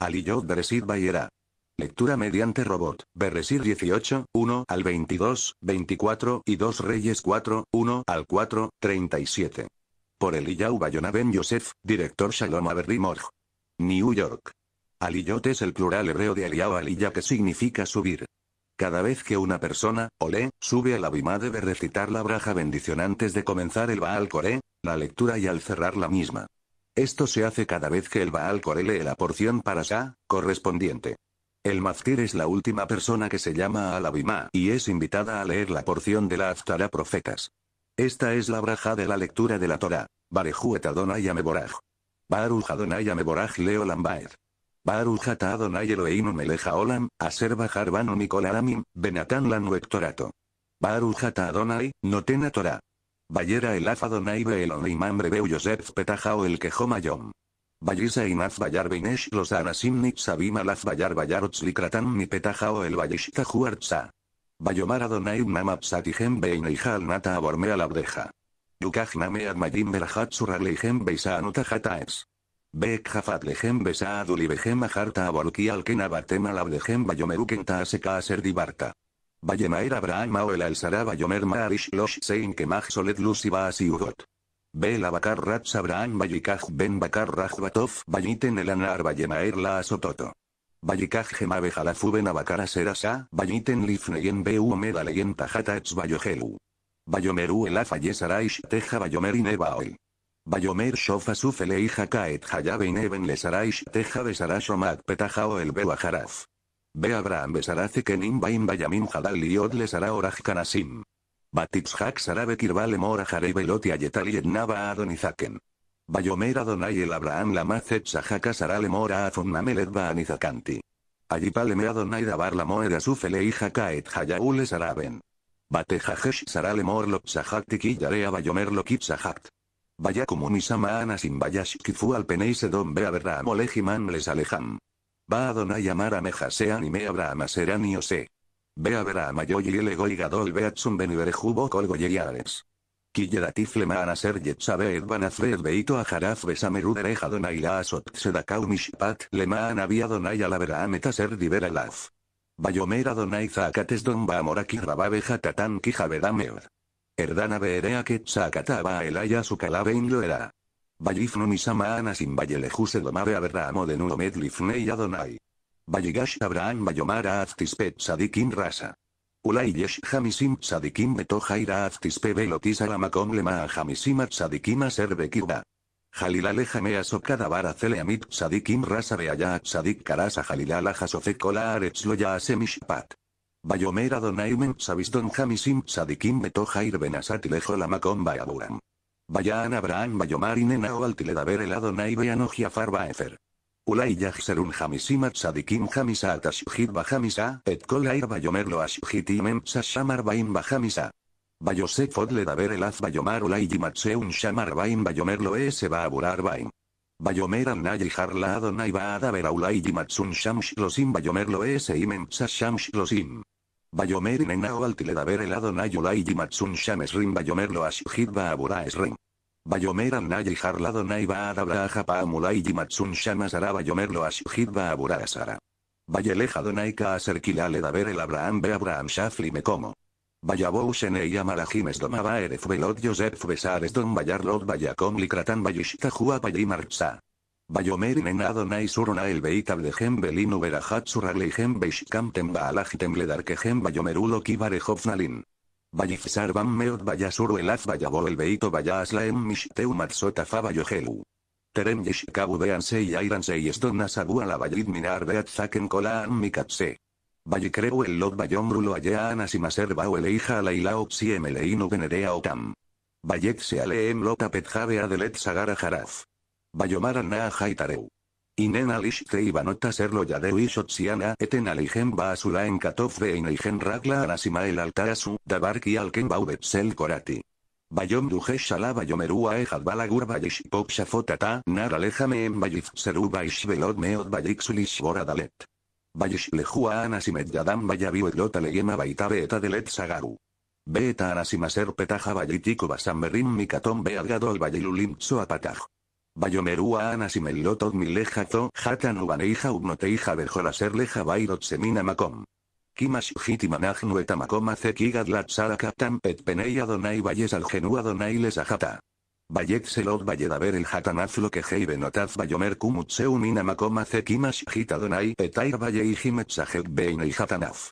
Aliyot Beresid Bayera. Lectura mediante robot. Beresir 18, 1 al 22, 24 y 2 Reyes 4, 1 al 4, 37. Por Eliyahu Bayona Ben Yosef, director Shalom Morj. New York. Aliyot es el plural hebreo de Aliyahu Aliyah que significa subir. Cada vez que una persona, Olé, sube al Abimá debe recitar la braja bendición antes de comenzar el Baal Coré, la lectura y al cerrar la misma. Esto se hace cada vez que el Baal corele la porción para Sa, correspondiente. El Maftir es la última persona que se llama al Abimá y es invitada a leer la porción de la Aftara Profetas. Esta es la braja de la lectura de la Torah. Barujatadonai Adonai Ameboraj. Baruch Adonai Leo Lambaed. Barujatadonai Ata Adonai Meleja Olam, Aser Bajar Banu Mikol Aramim, Benatan Lanu Adonai, Notena Torah. Vallera el el el Elohim veu Yosef Petajao el Quejoma mayom. Vallisa Inaz Bayar los Anasim Nitzabim Alaf Bayar Bayar Mi Petajao el Vallishta Juartza. Bayomar Adonai Gembein Beinejal Nata Abormea la Abdeja. Yukaj Name Admayim Gembeisa Suralehem Beisanuta Jataes. Bek Jafat Lehem Besaaduli Behem Aborki Alken Abatema Labdehem Bayomeruken Taaseka Vayemaer Abraham el al Yomer Ma'arish Losh Sein Kemaj Solet Luciba Asiugot. Bel Abakar Rats Abraham Bayikaj Ben Bakar Rajbatov Bayiten el Anar Vayemaer La Asototo. Bayikaj Gemabe Jalafuben Abakar Serasa Bayiten Lifneyen Beu Omeda Leyen Tajatats Bayogelu. Bayomeru el Teja Bayomer Inebaoel. Bayomer Shofa Sufele Ija Kaet Hayabe Ineben Lesaraish Teja Besarashomad Petaja el Beu Ajaraf. Ve Abraham besarace kenim baim hadal liod les hará oraj kanasim. Batitshak sarabe kirbale mora y yednaba adonizaken. Bayomer Adonai el Abraham mazet sahaka sarale mora afunnamelet baanizakanti. me Adonai dabar la moeda sufele y kaet hayaule saraben. Batejajesh sarale mor lop yarea bayomer lo sahakt. Vaya y anasim kifu Abraham olejiman les Va a llamar a Mejasean y me habrá a Maserán y Ose. Ve a ver a mayo y Elego y Gadol Beatsum Beniberejubo Colgo y Ares. Killedatifle maana ser yetzabeed banazbeed beito a jaraf besameruderech donai la asot sedakau mishpat le maana la vera a ameta ser vera, laf. Bayomer Adonai acates don baamoraki rababe jatatán kijabedameod. Erdana beerea que tzakata ba elaya su lo era. Vallifno sama ana sin vallelejuse domave de medlifnei adonai. Abraham Bayomara pet Sadikim Rasa. Ulay Hamisim Sadikim Betohaira Aztispe Belotis Alamakom Lema Hamisim Sadikim Aserbekiba. Jalilale Jamea vara Celeamit Sadikim Rasa Beaya Sadik Karasa Jalilala Jasofe Kola ya Asemishpat. Bayomera Donaimen Sabiston Hamisim Sadikim Betojair Benasatilejo Lamakom Bayaburam. Vayaan Abraham Bayomarin en Aoaltiledaber el Adonai Jafar Baefer. Ulay Yahserun Hamisimat Sadikim Hamisa Atashjit Bahamisa, et Kolair Bayomerlo Ashjitimem Sashamar Bain Bahamisa. Bayosef odledaber el Az Bayomar Ulay Yimatseun Shamar Vayomer Bayomerlo Ese Baaburar Bain. Bayomer nayihar la Adonai Baadaber Ulay Yimatsun Shamshlosim Bayomerlo Ese Imen Sashamshlosim. Bayomer nenao ver el yulai y matsun shamesrin bayomer lo Abura esrin. esrin. Bayomer annay harladonai adabra japa amulai y matsun shamasara bayomer lo Abura abura asara. Bayeleja le ka ver el abraham be abraham shafli me como. Vayabou e y amarajimes domaba Eref belot yosef besares don bayarlot BAYAKOM LIKRATAN Bajishtahua jua en Adonai Suronael el Belinu Berahatzuralegen Beishkamten Baalajitem Ledarkegen Bayomerulo Kibarejofnalin. Vallifsar van meot vayasuru elaz vayabo el beito vayaslaem mishteu matzota fa vayogelu. Terem beanse y airanse y sabu la vallid minar zaken kolaan mikatse. Vallicreu el lot vayomrulo allá anasimaser bau el hija ala ilao otam. se aleem lota adelet sagara Bayomara na jaitareu. Inen alish te iba nota serlo ya eten alijen ba asula en katof de inijen ragla anasima el altarasu, dabarki alken baudet sel korati. Bayom duje shala bayomerua ejad balagur bayish pop shafota nar alejame en bayif seru bayish velot meot bayik sulish boradalet. Bayish lejua anasimet yadam bayabiu eglota leyema baita beeta delet sagaru. Beeta anasima ser petaja bayitiko basamberrim mikatom beagadol bayilulim soapataj. Bayomerua anas y melilotod milejato jatan ubaneija ubnoteija semina macom. Kimash manaj nueta macoma zekigad latsara captam et penei donai valles al genua donai les ajata. Bayet valledaber el lo que bayomer etair valle y y jatanaz.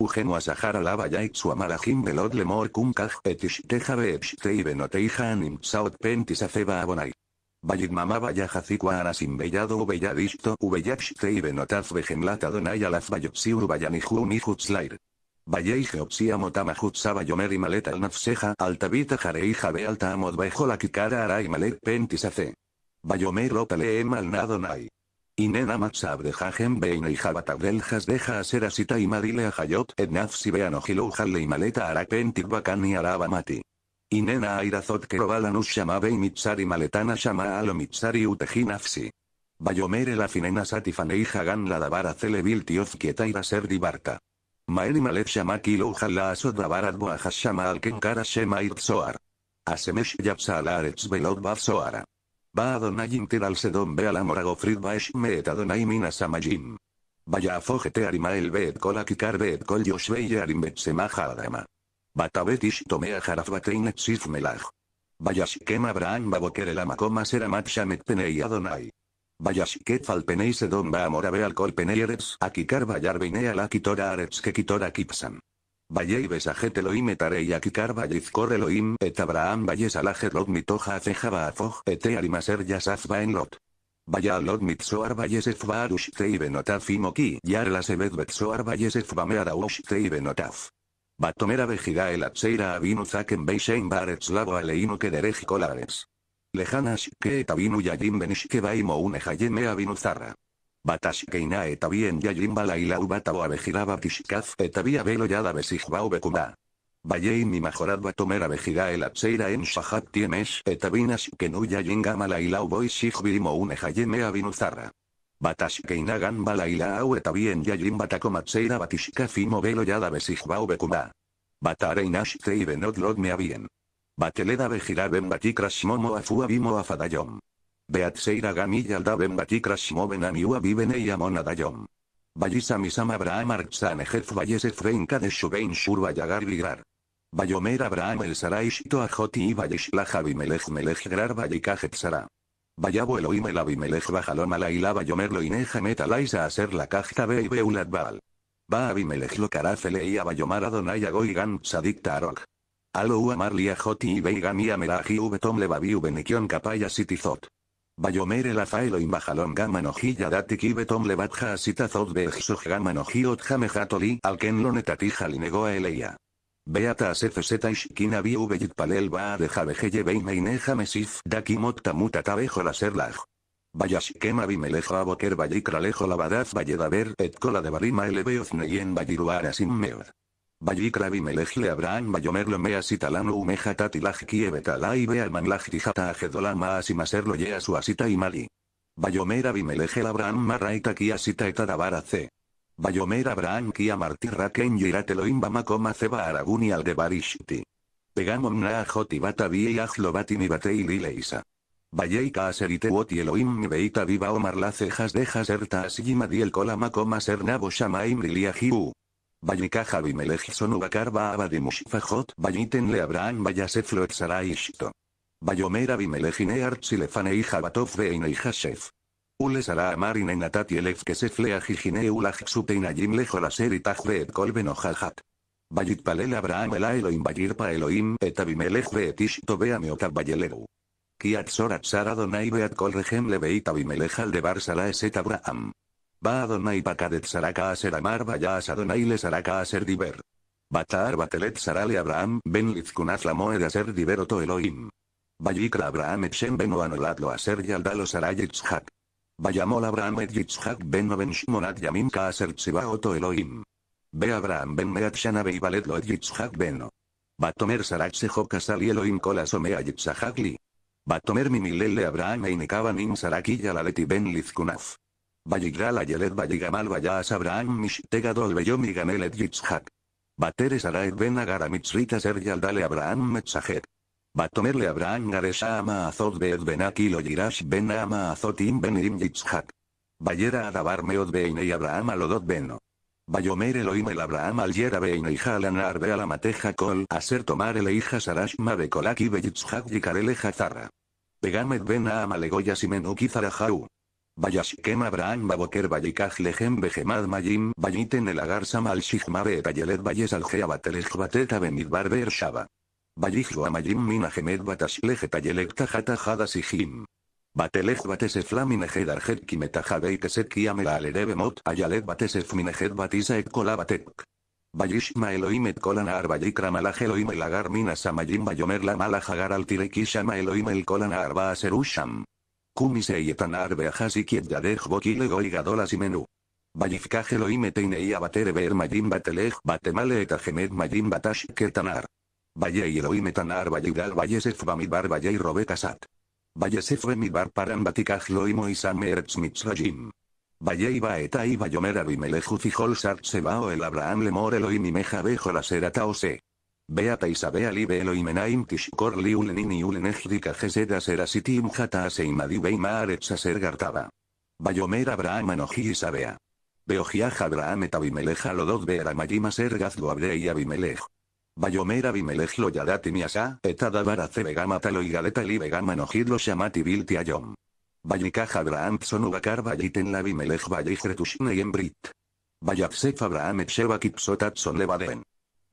Ugenu asahara la amarajim belod lemor kumkaj pentis abonai. Valligmamaba sin bellado o belladisto u bellachte y benotaz vegemlata donaya las bayopsiur bayanijun y jutslair. opsia motama jutsaba y maleta al nafseja altavita jareija alta, amod bejo la kikara arai, malet pentisace. Vayomer opale emal nadonai. Inena matzab de jajem y jabatabdeljas deja asera sita y madile a jayot et nafsi y maleta araba mati. Y nena airazot que shama y mitzari maletana shama alo utejinafsi. utejinafsi. Bayomere la finena satifane hagan la davara celebil tioz kietaira ser dibarta. Maeni malet Shama loujan la asod davarad boajas shama al shema itzoar. Asemesh yapsa al bazoara. velod bav soara. Ba adonayim al sedon be morago frid baesh meet adonai minas Vaya afogete arimael bet kol akikar bet kol arim Batabetish tomea Batreinet sif Vayash Vayashkem Abraham baboker el amacomas era matshamet penei Adonai. Vayashket falpenei sedon va penei eretz akikar bayar beinea la kitora aretz que kitora kipsan. Vayei besajet Elohim etarei akikar vayizkor Elohim et Abraham vayes alajerot mitoja acejaba afoj ete arimaser yasaf lot. Vaya alot mitzoar vayesef barush tei benotaf imoki yar la sebed betzoar vayesef bamearaush benotaf. Batomera vejiga el atseira avinu zaken beishein baret slavo aleinu Lejanas que etabinu yajin benish que baimo une hayeme avinu zarra. Batash keina etabien yajim bala ilau batabo batishkaz etabia velo yada besijbao bekumba. Vallein mi majorad batomera vejiga el atseira en Shahat tiemesh etabinas que nu yajin gamala ilau boishijbirimo une hayeme avinu Batashkeina gamba au etabien yajin batakomatseira batishka fimo velo yada besijbao bekuma. Batareinaste y Bateleda bejira ben afuabimo momo afadayom. Beatseira gamiyalda ben Batikrash moben amiua viven eyamon adayom. Valisa Abraham de shubein shur ligrar. Abraham el ajoti y javi melej melej Vayabo Elohim el Abimelech bajalom y ilaba Metalaiza lo ineja metalaisa a hacer la cajta ve y beulat baal. Va lo carafele y abayomar y agoigan sadicta arok. Alo amar liajoti y veigan y ameraji ubetom levaviu benikion capaya sitizot. Bayomer el afaeloim bajalom gamanoji yadatik y betom noji asitazot jamejatoli ot alken lo eleia. Beata CZ Ishkina Biuvellit Palel de Javejeye Beimein Mesif Daki Motta muta la Serlaj. Vayashkema Bimelejo Aboker Vallikralejo Bayeda Valledaber et Cola de Barima Elebeozneyen Valliruara Simmeod. Vallikra Bimelejle Abraham Bayomerlo Meas Italano Umeja Tatilaj e Laj Tijata Ajedola Maas y Maserlo Yea Suasita y Mali. Bayomera Abraham Marraita Kiasita Etadabara C. Bayomer Abraham Kia Marti Raken Yirat Elohim Bamakoma Ceba Araguni Aldebarishti. Pegamon Naahot jotibata Vie Ajlobati batei Lileisa. Valleika Aserite Woti Elohim Beita Viva Omar La Cejas Deja Serta Asigima Diel makoma Coma Ser Nabo Shamaim Liliahiu. Bayika Sonubakar Baabadimush Fajot Le Abraham Vallaseflo Exaraishto. Bayomer Abimelejine artsilefanei Jabatov veinei Hashef. Ules ala amarin enatat elef que flea jijine ulaj inayim lejo la tajre et kolben jajat. Bayit palel Abraham el Elohim bayir pa Elohim et abimelech beetish tobea meotab bayeleu. Kiat sorat sara donai beat kol regem leveit al de barsala eset Abraham. Ba adonai pakadet saraka aser amar bayas adonai le saraka aser diver. Batar batelet sarale Abraham ben lizkunaz la moed aser o oto Elohim. Bayikra Abraham et shem ben oanolat lo aser yaldalo sarayet hak. Vayamol Abraham et Yitzhak ben Oben yamin Yamim Oto Elohim. Ve Abraham ben Meat Shanabe balet Lo Yitzhak beno. Batomer Sarat Kasali Elohim Kolasomea Yitzhak Li. Batomer Mimilele Abraham Einekabanim Sarakilla yalaleti ben Lizkunaf. Valligral Ayelet vaya Vayas Abraham Mishtegadol Beyom et Yitzhak. Bateres Araet ben Agara Mitzrita Ser Yaldale Abraham Metzajet. Batomerle Abraham Gares Ama Azot Beed Ben Akilo Yirash Ben Ama Ben Im Yitzhak. Bayera Adabar Meod Abraham Lodot Beno. Bayomer Elohim El Abraham Al Yera Beinei Halan Arbe Alamateja Kol Aser Tomar El Eija Sarashma Be Kolaki Be y Yikarel Jazara. Pegamet Ben Ama Legoya menu Kizarajau. Bayashkem Abraham Baboker Bayikaj Lehem Behemad Mayim Bayiten El Agar Samal Shihma Betayelet, Tayelet Bayes Al Bateta Benidbar Be Vallijwa Majim Mina Gemed Batashlej Tayelekta Jatajada Sijim. Batelej Batesef Laminejed Arjet Kimetajabei Kesek Alerevemot Ayalet Batesef Minejed Batisa kola Batek. Vallishma Elohim et kolan ar minas amayim bayomer la mala jagar al tirekishama Elohim el kolan ar Serusham. Kumise yetan ar beajasikiet yadej bokile y menú. mayim batelej batemale et ajemed mayim batash ketanar. Valle y Elohim Tanar Valle Vallesef Bamibar Valle y Sat. Valle Vallesef Bamidbar Paran Batikaj Loimo y Samertz Mitzrayim. Valle y Baeta y Bayomer Ufijol Sart el Abraham Lemor Elohim y Meja Bejo la se Beata libe y Menaim Tishkor y Ulenejdika Geseda Serasitim Jata Seimadi Beimaretz Aser Gartaba. Bayomer Abraham Anoji Isabea. Beojiaj Abraham et Abimelech Alodot Beeramayim Aser sergaz Bayomer Abimelech lo yadati miasa, etadabara barace vegama talo y galeta li begama nojid lo shamati bilti ayom. Bayikaj Abraham la la Labimelech Vallijretushne y Embrit. Vallaksef Abraham kipsotat son Levaden.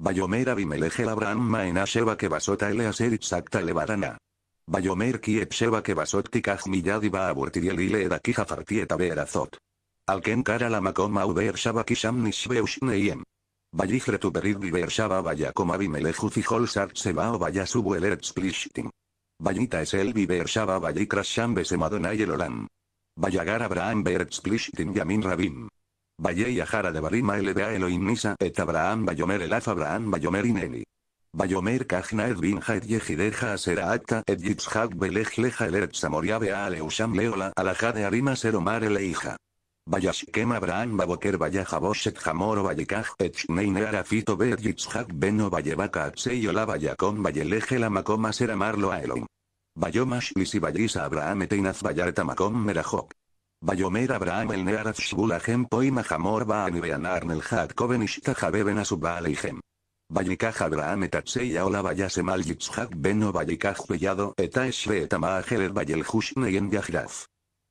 Bayomer Abimelech el Abraham Maena sheba que basota Eleaser Itzakta Levarana. Bayomer Kiep Sheva que basot Tikaj Miyadiba Aburtiriel Ile Edakija Fartieta Alken Kara makoma Uber shaba Kisham Nishbeushne Yem. Vallichre Berit Biber vaya como Abimelech Juzijol Sebao Seba o vaya subu el Erzplishtim. Vallita es el viver Shaba besemadona y el Olam. Abraham Yamin Rabim. Valle Yahara de Barima Elohim Nisa et Abraham Bayomer Elaf Abraham Bayomer Ineni. Bayomer Kajna et Binja Yehideja Asera Acta et Yitzhak Belej Leja el Erzamoria Bea Aleusham Leola de Arima Seromar Eleija. Vayashkem Abraham Baboker Vayaja o Hamor Vayekaj fito Arafito er Bet Yitzhak Beno Vayevaka vaya lejela Vayeleje ser Amarlo Aelom. Vayomash Lisi Vayisa Abraham Eteinaz Makom Merajok. Vayomer Abraham el Nearaf Shbulahem Poima Hamor Baani Beanarn el Jacoben Ishtahabeben Asubaleihem. Vayikaj Abraham etatseya ola vayasemal Yitzhak Beno Vallikaj Bellado eta Vayel Hushne Yen Yajraf.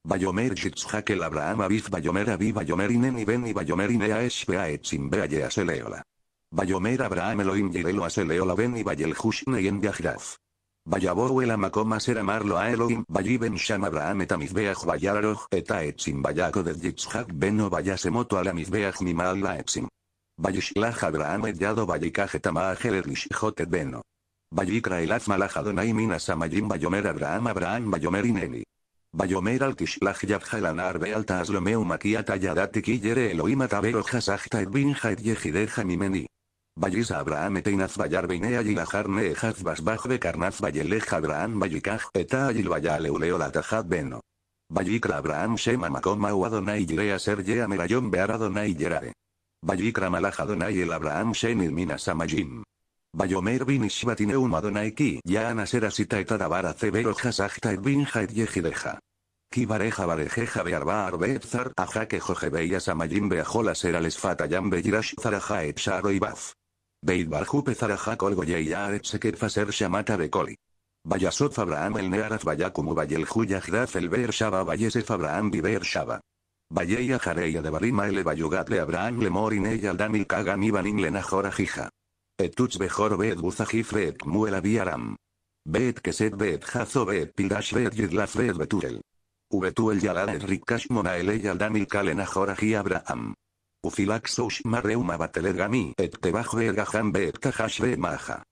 Bayomer Jitzhakel Abraham Aviv Bayomer Aviv Bayomer Ineni Beni Bayomer Inea Eshbea Etzim Aseleola. Bayomer Abraham Elohim Yirelo Aseleola y Bayel Hushne Yen Yajraf. el amacoma ser amarlo a Elohim Bayiben Sham Abraham etamizbeach bayaroch eta etzim bayako de beno bayasemoto alamizbeach Nimal la etzim. Bayishlach Abraham et yado bayikaj etamaaj el beno. Bayikra el azmalaj adonai minas amayim bayomer Abraham Abraham bayomer ineni. Bayomer al Tishlaj ve Arbe alta aslomeu makiat ayadati killere Elohim atabero jasajta et Abraham eteinaz bayar yilajarne ejaz basbaj de carnaz Abraham bayikaj eta ayil latajad beno. Vallikra Abraham shema makoma Adonai yirea ser yea merayon yerare. Vallikra malaj Abraham shenil minas Bayomer bin ya Madonaiki Yaana Serasita Etadabara Cebero Hasajta et bin Haidyejideja. Kibareja barejeja bearba ajake joje beia samayim beajola serales fatayam beyirash zaraja et sharo y baf. zaraja et shamata becoli. Vayasot Abraham el Nearaz Vayakumu Vayel el Ber Shaba Vayesef Abraham Biber Shaba. Vayeya Jareya de Barima el Bayugat le Abraham le Morin Kagan Ibanin Jija. Et Bejor Bet Buzajif Bet Muela aram. Bet Keset Bet Hazo Bet Pidash Bet Yidlaf Bet Betuel. Ubetuel el Rikash da Yaldamil Kalen Ajoraji Abraham. Ufilak Soush Mareuma Batelegami Et Tebajo jam Bet Kahash Bet Maha.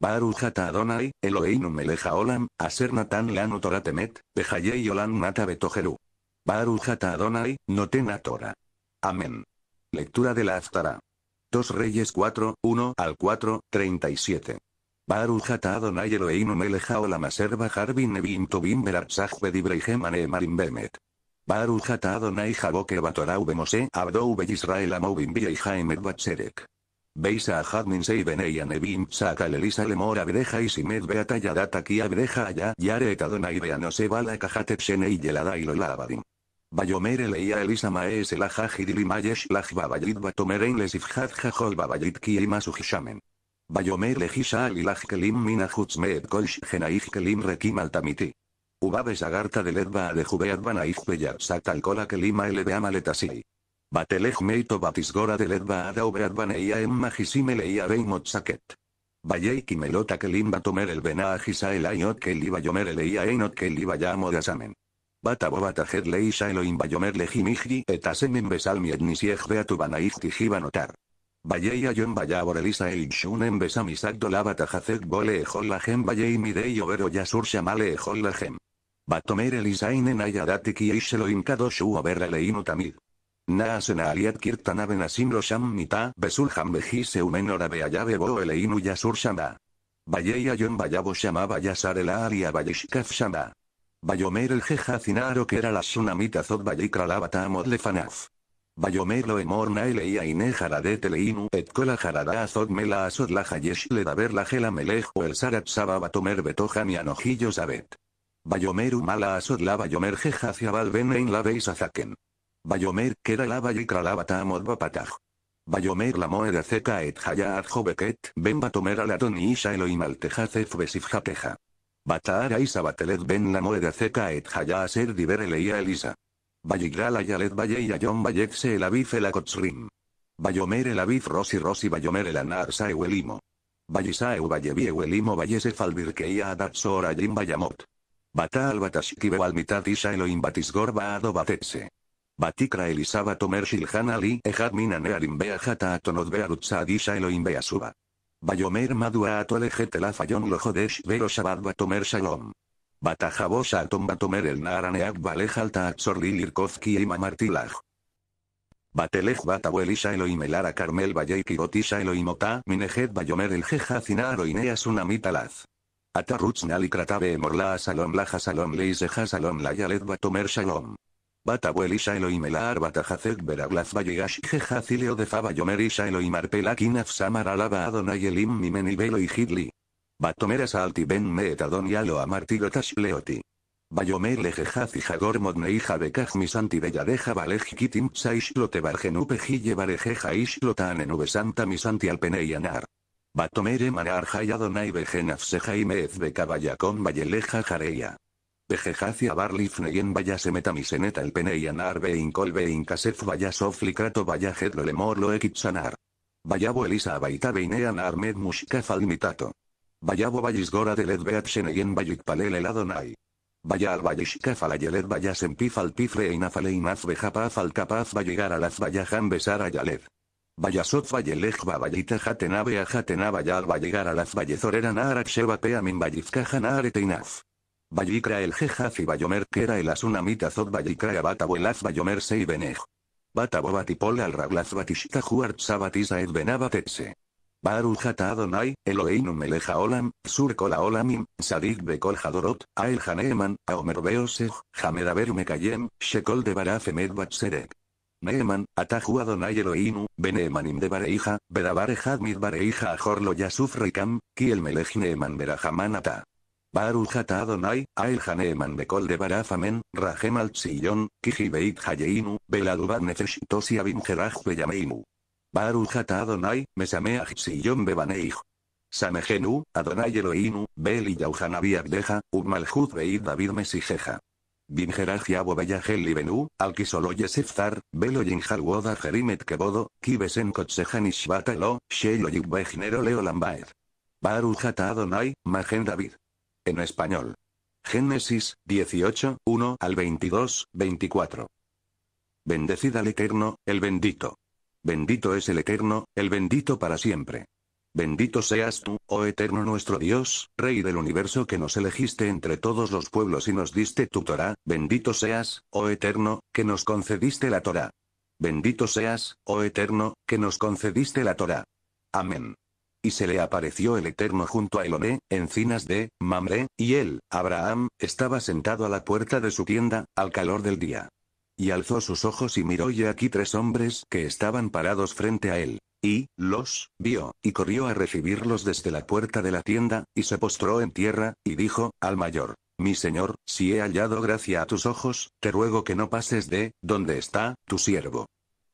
Baruch Adonai, Eloheinu Meleja Olam, Aser Natan Lanu Toratemet, Bejayei Olam Nata Betojeru. Baruch Adonai, Notena tora. Amén. Lectura de la Aftara. 2 Reyes 4, 1 al 4, 37. Baruch Adonai Elohim meleja Maserva Harbin bin Tubim tobim beratzah bedibreihem Marim bemet. Baruch Adonai jaboke batorau bemose abdou beyisrael amovim vieihaemet Batserek. Beisa a Jadmin Seibenei Nebim saca Elisa Lemor Breja y Beata Yadata Ki abreja Aya, Yare Etadona y Beanose Bala Kajatep Shenei Yelada y Bayomere leía Elisa Maes el Mayesh laj babayit Batomerein lesifhad jajol babayit kiyima sujishamen. Bayomer lejisa alilaj kelim mina kolsh genaij kelim rekim altamiti. Ubabes agarta de ledba de jubeat banaij kelima Batelej meito batisgora de ledba em majisime leia beimot saket. Bayei kimelota kelim el bena ajisa el keli bayomer leía enot de asamen. Bata leisa Elohim bayomerle jimigri etasem en besalmi etnisiej beatubanaij jibanotar. Valleya yon vayabor elisa el shun en besam dolabata jacek bole gem e valley midei overo yasur shamale ejol gem. Batomer elisainen en ayadatiki kadoshu overla leinu tamid. Naasena aliat kirtanaben asim sham mita besulham bejise umen yasur shama. Valleya yon vayabo shamaba yasarela aria vallishkaf shama. Bayomer el Jejacinaro que era la Sunamita Zod Bayikra Amod Lefanaf. Bayomer lo emor naile y et kola jarada azod mela azot la jayesh le la melejo el sarat saba batomer betoja y anojillo sabet. Bayomer umala azot la bayomer jejacia balbenein la veis azaken. Bayomer era la bayikra amod bapataj. Bayomer la et haya adjobeket ben batomer aladon isha elohim besifjateja. Bataara isa Sabatelet ben la moeda seca et ser diver leía Elisa. Vallegral Ayalet Valle y Ayon Vallexe el avif el Akotzrim. Bayomer el avif rosi rosi Bayomer el anarsa Anar Saeuelimo. Vallisau Vallevieuelimo vallese Albirkeia Adatsor Ayim Bayamot. Bata al mitad isa Elohim Batisgor Baado Batetse. Batikra Elisaba Tomer Shilhan Ali Ejad Minan Beajata Atonot Bearutsa Adisha Elohim Beasuba. Bayomer Madua Atolejet la Fayon jodesh Vero Shabad Batomer Shalom. a Atom Batomer el Naraneak Balejalta Atzorlil Irkozki y Mamartilaj. Batelej Batabuelisa Eloimelara Carmel Valleiki Gotisa Mota Minejet Bayomer el Jeja Cinaro Ineas Unamitalaz. nali Nalikratabe Morla Salom Laja Salom Leiseja Salom Layalet Batomer Shalom. Batabuel Elohim Elaar Batajazek Beraglaz Vallegashje Hazileo de Faba Yomer y Elohim Arpelakin Afsamar Alaba Adonai Elim Mimeni Velo y Hidli. Batomeras Alti Ben Meetadon Yalo Amartigotash Leoti. Bayomer Lejejaz y Jagor de santi Misanti de Valej Kitim Ishlotan Enube Santa Misanti Alpeneyanar. Batomere Manar jayadonai Bejenafseja y Meez con Valleleja Jareya. Vejejacia bar en vaya se miseneta el peneian anarve colbein kasef vaya soflicrato vaya hedlo lo ekitsanar. Vayabo elisa abaita med armed mushkaf vaya vayavo vallisgora de beat sheneyen vayik palel eladonai. Vaya al vallishkaf alayelet vaya sempif al pifre einafalein af al capaz vallegar vaya vayajan besar vallita jatenabe a jatenaba vaya al vallegar peamin Vallicra el Jejaz y Bayomer que era el Asunamita Zod y Bata Vuelaz Bayomer y Beneg. Bata Bobatipol al Raglaz Batishta Juart Sabatisa et benabatetse. jata Adonai, Eloinum meleja Olam, Surkola Olamim, Sadik Bekol Hadorot, Ael Haneeman, Aomer Hamedaber Mekayem, Shekol de Barafemed Batserek. Neeman, Ataju Adonai Eloheinu, Beneemanim de Bareija, Bedabar Bareija Ajorlo Yasuf reikam, Kiel melej Neeman ata. Baru Adonai, Ael Haneeman de col de Rahem al Tzillon, Kiji Hayeinu, Nefesh Tosi Abin Beyameinu. Adonai, Mesameach Bebaneich. Samejenu, Adonai Eloinu, Beli y Yauhanabi Abdeja, Beit David Mesijeja. Bingeraj Yabo Beyajel Libenu, Alkisolo Yesefzar, Belo Yinjal Jerimet Kebodo, Kibesen Shelo Yubbejnero Leo Lambaed. Adonai, Magen David. En español. Génesis 18, 1 al 22, 24. Bendecid al Eterno, el bendito. Bendito es el Eterno, el bendito para siempre. Bendito seas tú, oh Eterno nuestro Dios, Rey del universo que nos elegiste entre todos los pueblos y nos diste tu Torah, bendito seas, oh Eterno, que nos concediste la Torah. Bendito seas, oh Eterno, que nos concediste la Torah. Amén y se le apareció el Eterno junto a Elomé, encinas de Mamre, y él, Abraham, estaba sentado a la puerta de su tienda, al calor del día. Y alzó sus ojos y miró y aquí tres hombres que estaban parados frente a él. Y, los, vio, y corrió a recibirlos desde la puerta de la tienda, y se postró en tierra, y dijo, al mayor, mi señor, si he hallado gracia a tus ojos, te ruego que no pases de, donde está, tu siervo.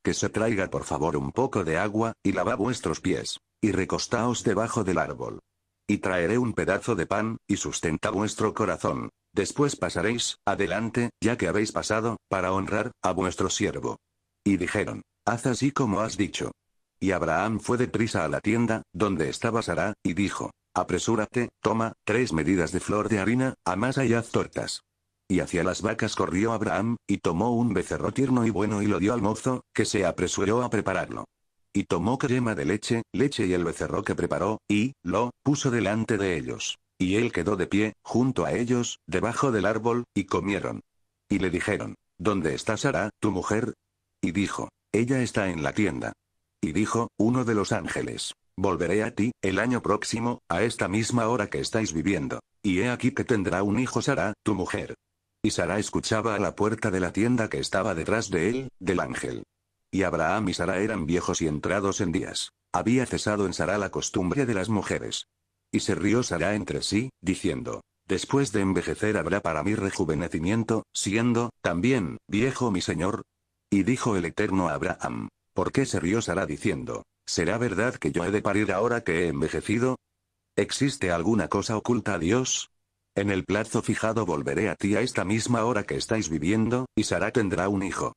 Que se traiga por favor un poco de agua, y lava vuestros pies y recostaos debajo del árbol. Y traeré un pedazo de pan, y sustenta vuestro corazón. Después pasaréis, adelante, ya que habéis pasado, para honrar, a vuestro siervo. Y dijeron, haz así como has dicho. Y Abraham fue deprisa a la tienda, donde estaba Sara y dijo, apresúrate, toma, tres medidas de flor de harina, amasa y haz tortas. Y hacia las vacas corrió Abraham, y tomó un becerro tierno y bueno y lo dio al mozo, que se apresuró a prepararlo. Y tomó crema de leche, leche y el becerro que preparó, y, lo, puso delante de ellos. Y él quedó de pie, junto a ellos, debajo del árbol, y comieron. Y le dijeron, ¿Dónde está Sara, tu mujer? Y dijo, ella está en la tienda. Y dijo, uno de los ángeles, volveré a ti, el año próximo, a esta misma hora que estáis viviendo. Y he aquí que tendrá un hijo Sara, tu mujer. Y Sara escuchaba a la puerta de la tienda que estaba detrás de él, del ángel y Abraham y Sara eran viejos y entrados en días. Había cesado en Sara la costumbre de las mujeres. Y se rió Sara entre sí, diciendo, Después de envejecer habrá para mí rejuvenecimiento, siendo, también, viejo mi señor. Y dijo el Eterno Abraham, ¿por qué se rió Sara diciendo, ¿será verdad que yo he de parir ahora que he envejecido? ¿Existe alguna cosa oculta a Dios? En el plazo fijado volveré a ti a esta misma hora que estáis viviendo, y Sara tendrá un hijo.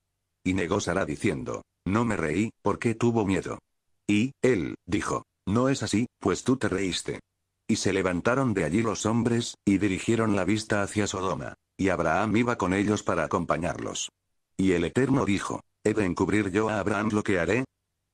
Y negó Sara diciendo, no me reí, porque tuvo miedo. Y, él, dijo, no es así, pues tú te reíste. Y se levantaron de allí los hombres, y dirigieron la vista hacia Sodoma. Y Abraham iba con ellos para acompañarlos. Y el Eterno dijo, ¿he de encubrir yo a Abraham lo que haré?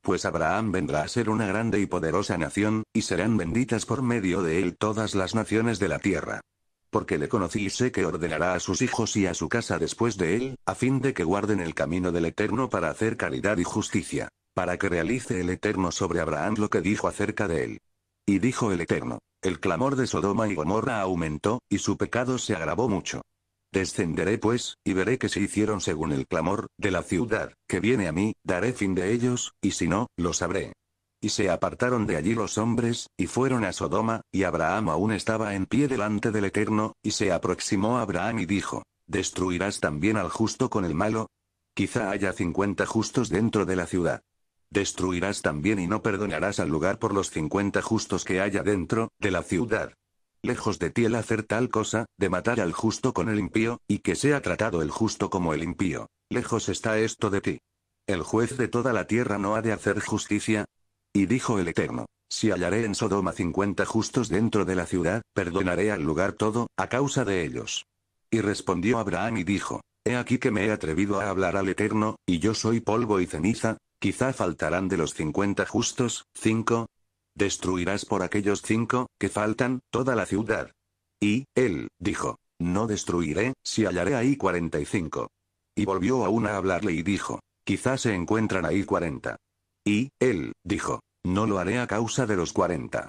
Pues Abraham vendrá a ser una grande y poderosa nación, y serán benditas por medio de él todas las naciones de la tierra porque le conocí y sé que ordenará a sus hijos y a su casa después de él, a fin de que guarden el camino del Eterno para hacer caridad y justicia, para que realice el Eterno sobre Abraham lo que dijo acerca de él. Y dijo el Eterno, el clamor de Sodoma y Gomorra aumentó, y su pecado se agravó mucho. Descenderé pues, y veré que se hicieron según el clamor, de la ciudad, que viene a mí, daré fin de ellos, y si no, lo sabré. Y se apartaron de allí los hombres, y fueron a Sodoma, y Abraham aún estaba en pie delante del Eterno, y se aproximó a Abraham y dijo, ¿destruirás también al justo con el malo? Quizá haya cincuenta justos dentro de la ciudad. Destruirás también y no perdonarás al lugar por los cincuenta justos que haya dentro de la ciudad. Lejos de ti el hacer tal cosa, de matar al justo con el impío, y que sea tratado el justo como el impío. Lejos está esto de ti. El juez de toda la tierra no ha de hacer justicia, y dijo el Eterno, si hallaré en Sodoma cincuenta justos dentro de la ciudad, perdonaré al lugar todo, a causa de ellos. Y respondió Abraham y dijo, He aquí que me he atrevido a hablar al Eterno, y yo soy polvo y ceniza, quizá faltarán de los cincuenta justos, cinco. Destruirás por aquellos cinco, que faltan, toda la ciudad. Y, él, dijo, No destruiré, si hallaré ahí cuarenta y cinco. Y volvió aún a hablarle y dijo, Quizá se encuentran ahí cuarenta. Y, él, dijo, no lo haré a causa de los cuarenta.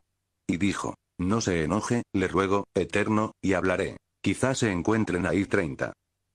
Y dijo, no se enoje, le ruego, eterno, y hablaré. Quizás se encuentren ahí treinta.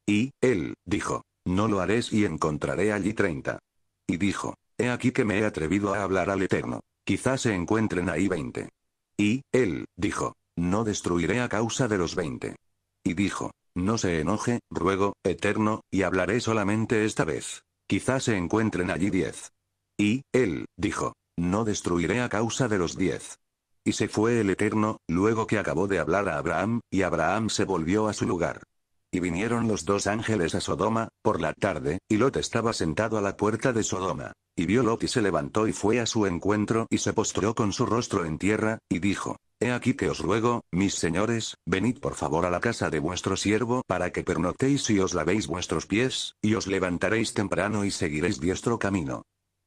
Y, él, dijo, no lo haré y encontraré allí treinta. Y dijo, he aquí que me he atrevido a hablar al eterno. Quizás se encuentren ahí veinte. Y, él, dijo, no destruiré a causa de los veinte. Y dijo, no se enoje, ruego, eterno, y hablaré solamente esta vez. Quizás se encuentren allí diez. Y, él, dijo, no destruiré a causa de los diez. Y se fue el Eterno, luego que acabó de hablar a Abraham, y Abraham se volvió a su lugar. Y vinieron los dos ángeles a Sodoma, por la tarde, y Lot estaba sentado a la puerta de Sodoma. Y vio Lot y se levantó y fue a su encuentro y se postró con su rostro en tierra, y dijo, He aquí que os ruego, mis señores, venid por favor a la casa de vuestro siervo para que pernoctéis y os lavéis vuestros pies, y os levantaréis temprano y seguiréis diestro camino.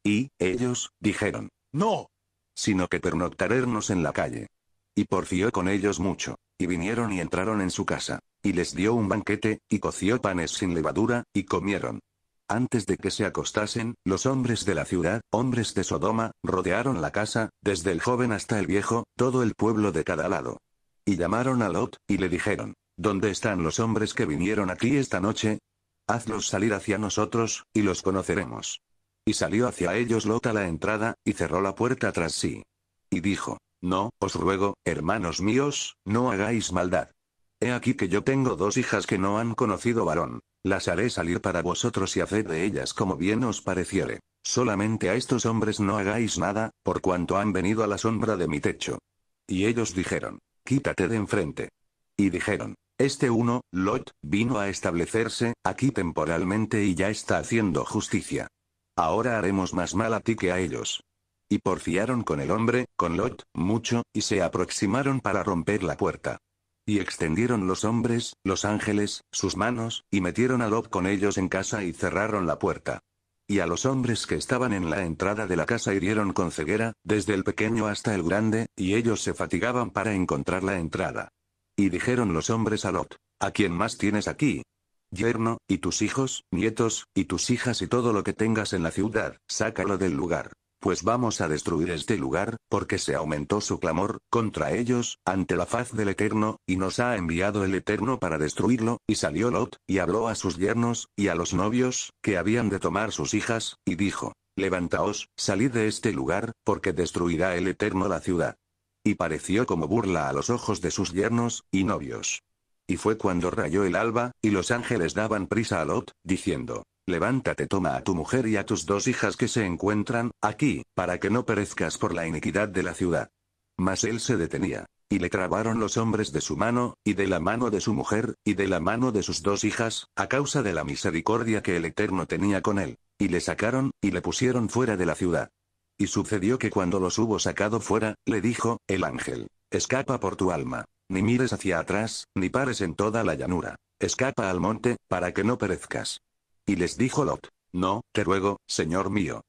Y, ellos, dijeron. No. Sino que pernoctarernos en la calle. Y porfió con ellos mucho. Y vinieron y entraron en su casa. Y les dio un banquete, y coció panes sin levadura, y comieron. Antes de que se acostasen, los hombres de la ciudad, hombres de Sodoma, rodearon la casa, desde el joven hasta el viejo, todo el pueblo de cada lado. Y llamaron a Lot, y le dijeron, ¿Dónde están los hombres que vinieron aquí esta noche? Hazlos salir hacia nosotros, y los conoceremos. Y salió hacia ellos Lot a la entrada, y cerró la puerta tras sí. Y dijo, No, os ruego, hermanos míos, no hagáis maldad. He aquí que yo tengo dos hijas que no han conocido varón. Las haré salir para vosotros y haced de ellas como bien os pareciere. Solamente a estos hombres no hagáis nada, por cuanto han venido a la sombra de mi techo. Y ellos dijeron, Quítate de enfrente. Y dijeron, Este uno, Lot, vino a establecerse, aquí temporalmente y ya está haciendo justicia. Ahora haremos más mal a ti que a ellos. Y porfiaron con el hombre, con Lot, mucho, y se aproximaron para romper la puerta. Y extendieron los hombres, los ángeles, sus manos, y metieron a Lot con ellos en casa y cerraron la puerta. Y a los hombres que estaban en la entrada de la casa hirieron con ceguera, desde el pequeño hasta el grande, y ellos se fatigaban para encontrar la entrada. Y dijeron los hombres a Lot, ¿a quién más tienes aquí? yerno, y tus hijos, nietos, y tus hijas y todo lo que tengas en la ciudad, sácalo del lugar. Pues vamos a destruir este lugar, porque se aumentó su clamor, contra ellos, ante la faz del Eterno, y nos ha enviado el Eterno para destruirlo, y salió Lot, y habló a sus yernos, y a los novios, que habían de tomar sus hijas, y dijo, Levantaos, salid de este lugar, porque destruirá el Eterno la ciudad. Y pareció como burla a los ojos de sus yernos, y novios. Y fue cuando rayó el alba, y los ángeles daban prisa a Lot, diciendo, Levántate, toma a tu mujer y a tus dos hijas que se encuentran, aquí, para que no perezcas por la iniquidad de la ciudad. Mas él se detenía. Y le trabaron los hombres de su mano, y de la mano de su mujer, y de la mano de sus dos hijas, a causa de la misericordia que el Eterno tenía con él. Y le sacaron, y le pusieron fuera de la ciudad. Y sucedió que cuando los hubo sacado fuera, le dijo, el ángel, escapa por tu alma, ni mires hacia atrás, ni pares en toda la llanura. Escapa al monte, para que no perezcas. Y les dijo Lot. No, te ruego, señor mío.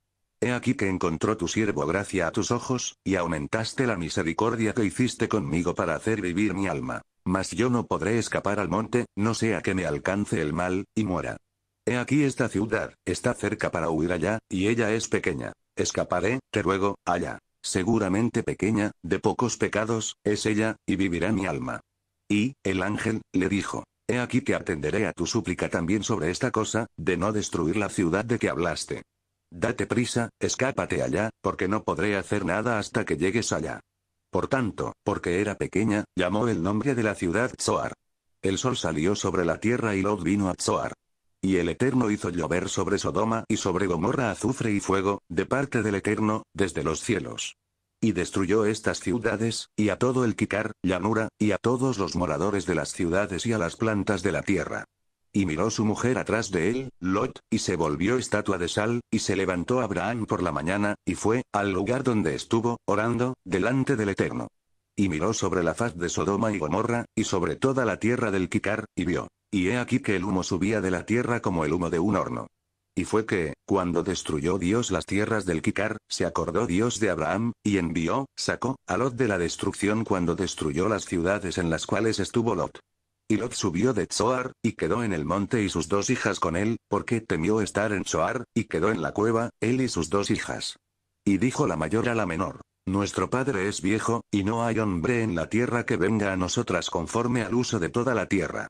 He aquí que encontró tu siervo gracia a tus ojos, y aumentaste la misericordia que hiciste conmigo para hacer vivir mi alma. Mas yo no podré escapar al monte, no sea que me alcance el mal, y muera. He aquí esta ciudad, está cerca para huir allá, y ella es pequeña. Escaparé, te ruego, allá. Seguramente pequeña, de pocos pecados, es ella, y vivirá mi alma. Y, el ángel, le dijo, He aquí que atenderé a tu súplica también sobre esta cosa, de no destruir la ciudad de que hablaste. Date prisa, escápate allá, porque no podré hacer nada hasta que llegues allá. Por tanto, porque era pequeña, llamó el nombre de la ciudad Zoar. El sol salió sobre la tierra y Lot vino a Zoar. Y el Eterno hizo llover sobre Sodoma y sobre Gomorra azufre y fuego, de parte del Eterno, desde los cielos. Y destruyó estas ciudades, y a todo el Kikar, llanura, y a todos los moradores de las ciudades y a las plantas de la tierra. Y miró su mujer atrás de él, Lot, y se volvió estatua de sal, y se levantó Abraham por la mañana, y fue, al lugar donde estuvo, orando, delante del Eterno. Y miró sobre la faz de Sodoma y Gomorra, y sobre toda la tierra del Kikar, y vio. Y he aquí que el humo subía de la tierra como el humo de un horno. Y fue que, cuando destruyó Dios las tierras del Kikar, se acordó Dios de Abraham, y envió, sacó, a Lot de la destrucción cuando destruyó las ciudades en las cuales estuvo Lot. Y Lot subió de Zoar, y quedó en el monte y sus dos hijas con él, porque temió estar en Zoar, y quedó en la cueva, él y sus dos hijas. Y dijo la mayor a la menor, Nuestro padre es viejo, y no hay hombre en la tierra que venga a nosotras conforme al uso de toda la tierra.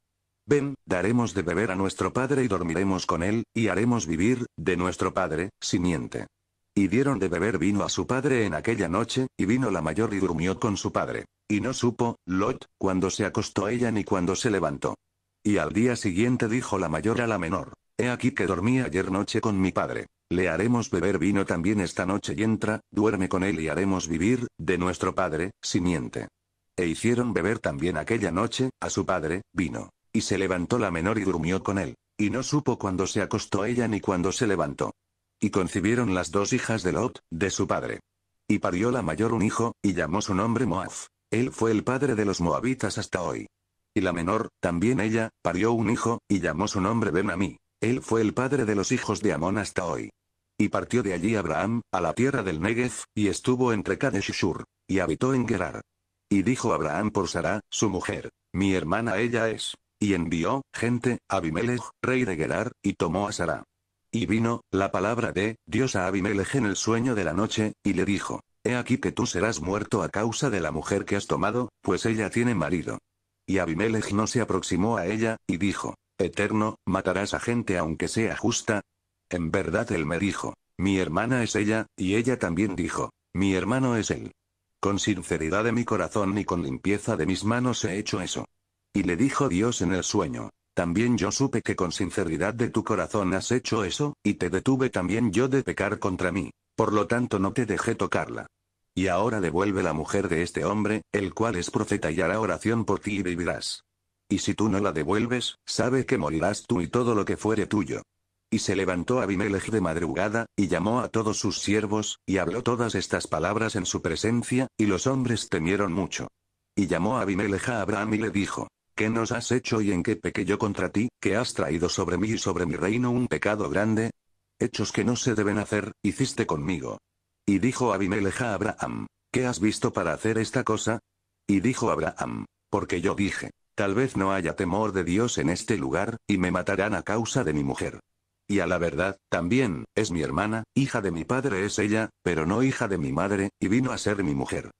Ven, daremos de beber a nuestro padre y dormiremos con él, y haremos vivir, de nuestro padre, simiente. Y dieron de beber vino a su padre en aquella noche, y vino la mayor y durmió con su padre. Y no supo, Lot, cuando se acostó ella ni cuando se levantó. Y al día siguiente dijo la mayor a la menor, He aquí que dormí ayer noche con mi padre. Le haremos beber vino también esta noche y entra, duerme con él y haremos vivir, de nuestro padre, simiente. E hicieron beber también aquella noche, a su padre, vino. Y se levantó la menor y durmió con él. Y no supo cuándo se acostó ella ni cuándo se levantó. Y concibieron las dos hijas de Lot, de su padre. Y parió la mayor un hijo, y llamó su nombre Moab. Él fue el padre de los moabitas hasta hoy. Y la menor, también ella, parió un hijo, y llamó su nombre Benami Él fue el padre de los hijos de Amón hasta hoy. Y partió de allí Abraham, a la tierra del Negev, y estuvo entre Kadesh y Shur, y habitó en Gerar. Y dijo Abraham por Sara, su mujer, mi hermana ella es. Y envió, gente, a Abimelech, rey de Gerar, y tomó a Sara. Y vino, la palabra de, Dios a Abimelech en el sueño de la noche, y le dijo, He aquí que tú serás muerto a causa de la mujer que has tomado, pues ella tiene marido. Y Abimelech no se aproximó a ella, y dijo, Eterno, ¿matarás a gente aunque sea justa? En verdad él me dijo, mi hermana es ella, y ella también dijo, mi hermano es él. Con sinceridad de mi corazón y con limpieza de mis manos he hecho eso. Y le dijo Dios en el sueño. También yo supe que con sinceridad de tu corazón has hecho eso, y te detuve también yo de pecar contra mí. Por lo tanto no te dejé tocarla. Y ahora devuelve la mujer de este hombre, el cual es profeta y hará oración por ti y vivirás. Y si tú no la devuelves, sabe que morirás tú y todo lo que fuere tuyo. Y se levantó Abimelech de madrugada, y llamó a todos sus siervos, y habló todas estas palabras en su presencia, y los hombres temieron mucho. Y llamó Abimelech a Abraham y le dijo, ¿Qué nos has hecho y en qué pequé yo contra ti, que has traído sobre mí y sobre mi reino un pecado grande? Hechos que no se deben hacer, hiciste conmigo. Y dijo Abimeleja a Abraham, ¿qué has visto para hacer esta cosa? Y dijo Abraham, porque yo dije, tal vez no haya temor de Dios en este lugar, y me matarán a causa de mi mujer. Y a la verdad, también, es mi hermana, hija de mi padre es ella, pero no hija de mi madre, y vino a ser mi mujer.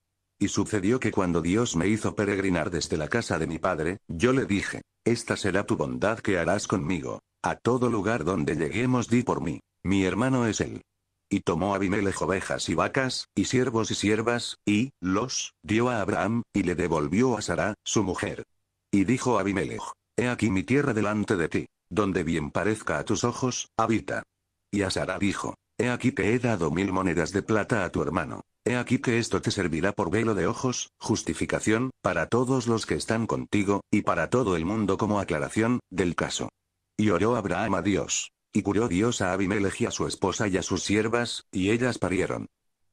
Y sucedió que cuando Dios me hizo peregrinar desde la casa de mi padre, yo le dije, esta será tu bondad que harás conmigo. A todo lugar donde lleguemos di por mí. Mi hermano es él. Y tomó Abimelech ovejas y vacas, y siervos y siervas, y, los, dio a Abraham, y le devolvió a Sara, su mujer. Y dijo Abimelech, He aquí mi tierra delante de ti, donde bien parezca a tus ojos, habita. Y a Sara dijo, He aquí que he dado mil monedas de plata a tu hermano, He aquí que esto te servirá por velo de ojos, justificación, para todos los que están contigo, y para todo el mundo como aclaración, del caso. Y oró Abraham a Dios. Y curó Dios a Abimelech y a su esposa y a sus siervas, y ellas parieron.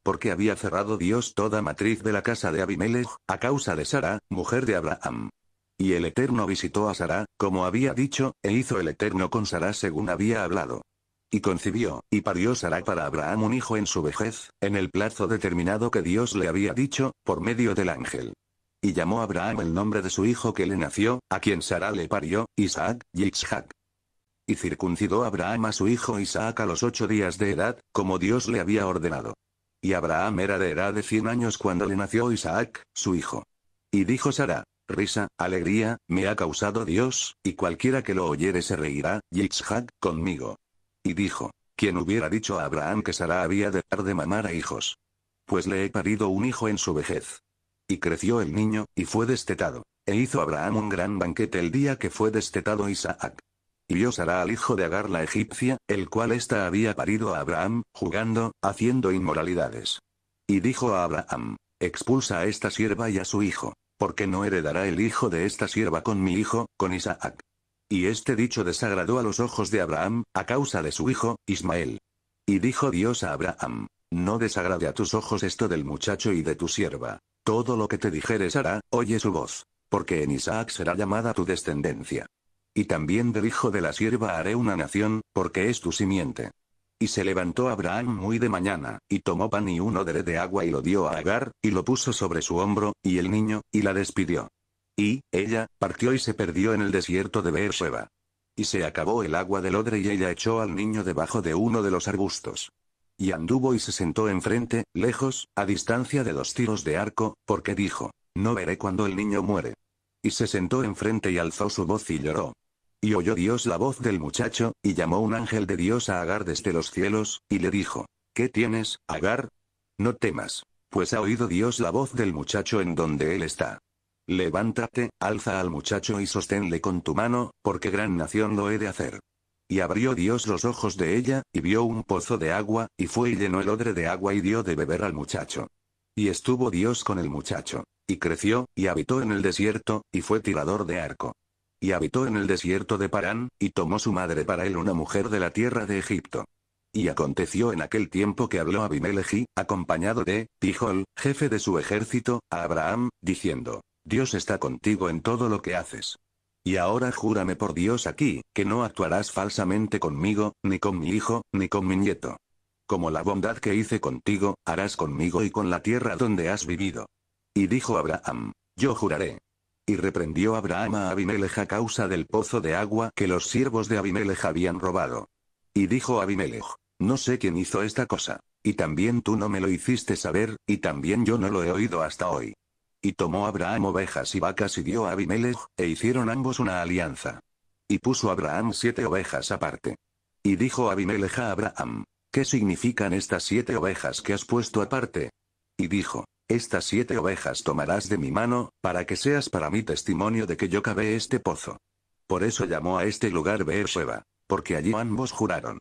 Porque había cerrado Dios toda matriz de la casa de Abimelech, a causa de Sara, mujer de Abraham. Y el Eterno visitó a Sara, como había dicho, e hizo el Eterno con Sara según había hablado. Y concibió, y parió Sarah para Abraham un hijo en su vejez, en el plazo determinado que Dios le había dicho, por medio del ángel. Y llamó Abraham el nombre de su hijo que le nació, a quien Sara le parió, Isaac, Yitzhak. Y circuncidó Abraham a su hijo Isaac a los ocho días de edad, como Dios le había ordenado. Y Abraham era de edad de cien años cuando le nació Isaac, su hijo. Y dijo Sara, risa, alegría, me ha causado Dios, y cualquiera que lo oyere se reirá, Yitzhak, conmigo. Y dijo, ¿quién hubiera dicho a Abraham que Sara había de dar de mamar a hijos? Pues le he parido un hijo en su vejez. Y creció el niño, y fue destetado. E hizo Abraham un gran banquete el día que fue destetado Isaac. Y vio Sara al hijo de Agar la egipcia, el cual ésta había parido a Abraham, jugando, haciendo inmoralidades. Y dijo a Abraham, expulsa a esta sierva y a su hijo, porque no heredará el hijo de esta sierva con mi hijo, con Isaac. Y este dicho desagradó a los ojos de Abraham, a causa de su hijo, Ismael. Y dijo Dios a Abraham, no desagrade a tus ojos esto del muchacho y de tu sierva. Todo lo que te dijeres hará, oye su voz, porque en Isaac será llamada tu descendencia. Y también del hijo de la sierva haré una nación, porque es tu simiente. Y se levantó Abraham muy de mañana, y tomó pan y un odre de agua y lo dio a Agar, y lo puso sobre su hombro, y el niño, y la despidió. Y, ella, partió y se perdió en el desierto de Beersheba. Y se acabó el agua del odre y ella echó al niño debajo de uno de los arbustos. Y anduvo y se sentó enfrente, lejos, a distancia de los tiros de arco, porque dijo, no veré cuando el niño muere. Y se sentó enfrente y alzó su voz y lloró. Y oyó Dios la voz del muchacho, y llamó un ángel de Dios a Agar desde los cielos, y le dijo, ¿qué tienes, Agar? No temas, pues ha oído Dios la voz del muchacho en donde él está. Levántate, alza al muchacho y sosténle con tu mano, porque gran nación lo he de hacer. Y abrió Dios los ojos de ella, y vio un pozo de agua, y fue y llenó el odre de agua y dio de beber al muchacho. Y estuvo Dios con el muchacho. Y creció, y habitó en el desierto, y fue tirador de arco. Y habitó en el desierto de Parán, y tomó su madre para él una mujer de la tierra de Egipto. Y aconteció en aquel tiempo que habló Abimelech, acompañado de, Tijol, jefe de su ejército, a Abraham, diciendo, Dios está contigo en todo lo que haces. Y ahora júrame por Dios aquí, que no actuarás falsamente conmigo, ni con mi hijo, ni con mi nieto. Como la bondad que hice contigo, harás conmigo y con la tierra donde has vivido. Y dijo Abraham, yo juraré. Y reprendió Abraham a Abimelech a causa del pozo de agua que los siervos de Abimelech habían robado. Y dijo Abimelech, no sé quién hizo esta cosa, y también tú no me lo hiciste saber, y también yo no lo he oído hasta hoy. Y tomó Abraham ovejas y vacas y dio a Abimelech, e hicieron ambos una alianza. Y puso Abraham siete ovejas aparte. Y dijo Abimelech a Abraham, ¿qué significan estas siete ovejas que has puesto aparte? Y dijo, estas siete ovejas tomarás de mi mano, para que seas para mí testimonio de que yo cavé este pozo. Por eso llamó a este lugar Beersheba, porque allí ambos juraron.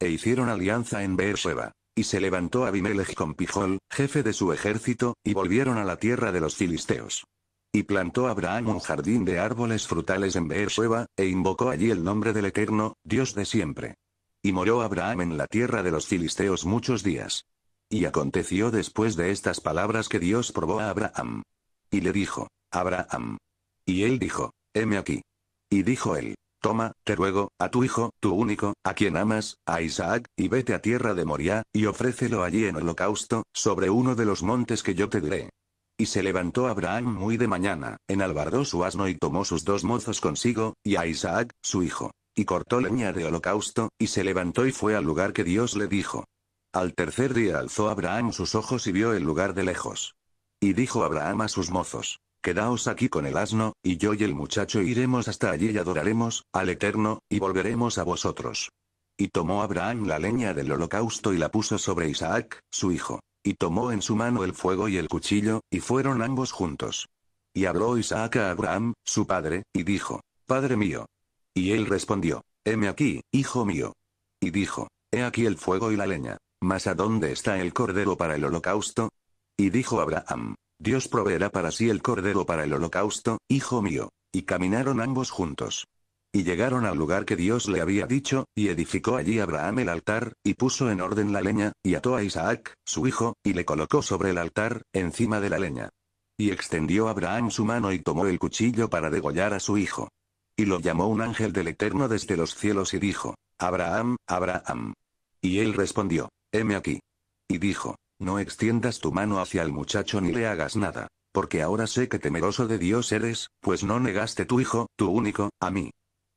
E hicieron alianza en Beersheba. Y se levantó Abimelech con Pijol, jefe de su ejército, y volvieron a la tierra de los filisteos. Y plantó Abraham un jardín de árboles frutales en Beersheba, e invocó allí el nombre del Eterno, Dios de siempre. Y moró Abraham en la tierra de los filisteos muchos días. Y aconteció después de estas palabras que Dios probó a Abraham. Y le dijo, Abraham. Y él dijo, heme aquí. Y dijo él, Toma, te ruego, a tu hijo, tu único, a quien amas, a Isaac, y vete a tierra de Moria, y ofrécelo allí en holocausto, sobre uno de los montes que yo te diré. Y se levantó Abraham muy de mañana, enalbardó su asno y tomó sus dos mozos consigo, y a Isaac, su hijo. Y cortó leña de holocausto, y se levantó y fue al lugar que Dios le dijo. Al tercer día alzó Abraham sus ojos y vio el lugar de lejos. Y dijo Abraham a sus mozos, quedaos aquí con el asno, y yo y el muchacho iremos hasta allí y adoraremos, al Eterno, y volveremos a vosotros. Y tomó Abraham la leña del holocausto y la puso sobre Isaac, su hijo. Y tomó en su mano el fuego y el cuchillo, y fueron ambos juntos. Y habló Isaac a Abraham, su padre, y dijo, Padre mío. Y él respondió, Heme aquí, hijo mío. Y dijo, He aquí el fuego y la leña. Mas ¿a dónde está el cordero para el holocausto? Y dijo Abraham, Dios proveerá para sí el cordero para el holocausto, hijo mío. Y caminaron ambos juntos. Y llegaron al lugar que Dios le había dicho, y edificó allí Abraham el altar, y puso en orden la leña, y ató a Isaac, su hijo, y le colocó sobre el altar, encima de la leña. Y extendió Abraham su mano y tomó el cuchillo para degollar a su hijo. Y lo llamó un ángel del Eterno desde los cielos y dijo, Abraham, Abraham. Y él respondió, heme aquí. Y dijo, no extiendas tu mano hacia el muchacho ni le hagas nada. Porque ahora sé que temeroso de Dios eres, pues no negaste tu hijo, tu único, a mí.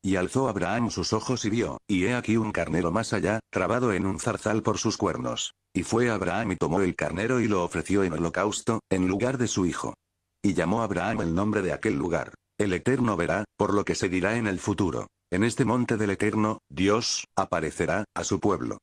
Y alzó Abraham sus ojos y vio, y he aquí un carnero más allá, trabado en un zarzal por sus cuernos. Y fue Abraham y tomó el carnero y lo ofreció en holocausto, en lugar de su hijo. Y llamó Abraham el nombre de aquel lugar. El Eterno verá, por lo que se dirá en el futuro. En este monte del Eterno, Dios, aparecerá, a su pueblo.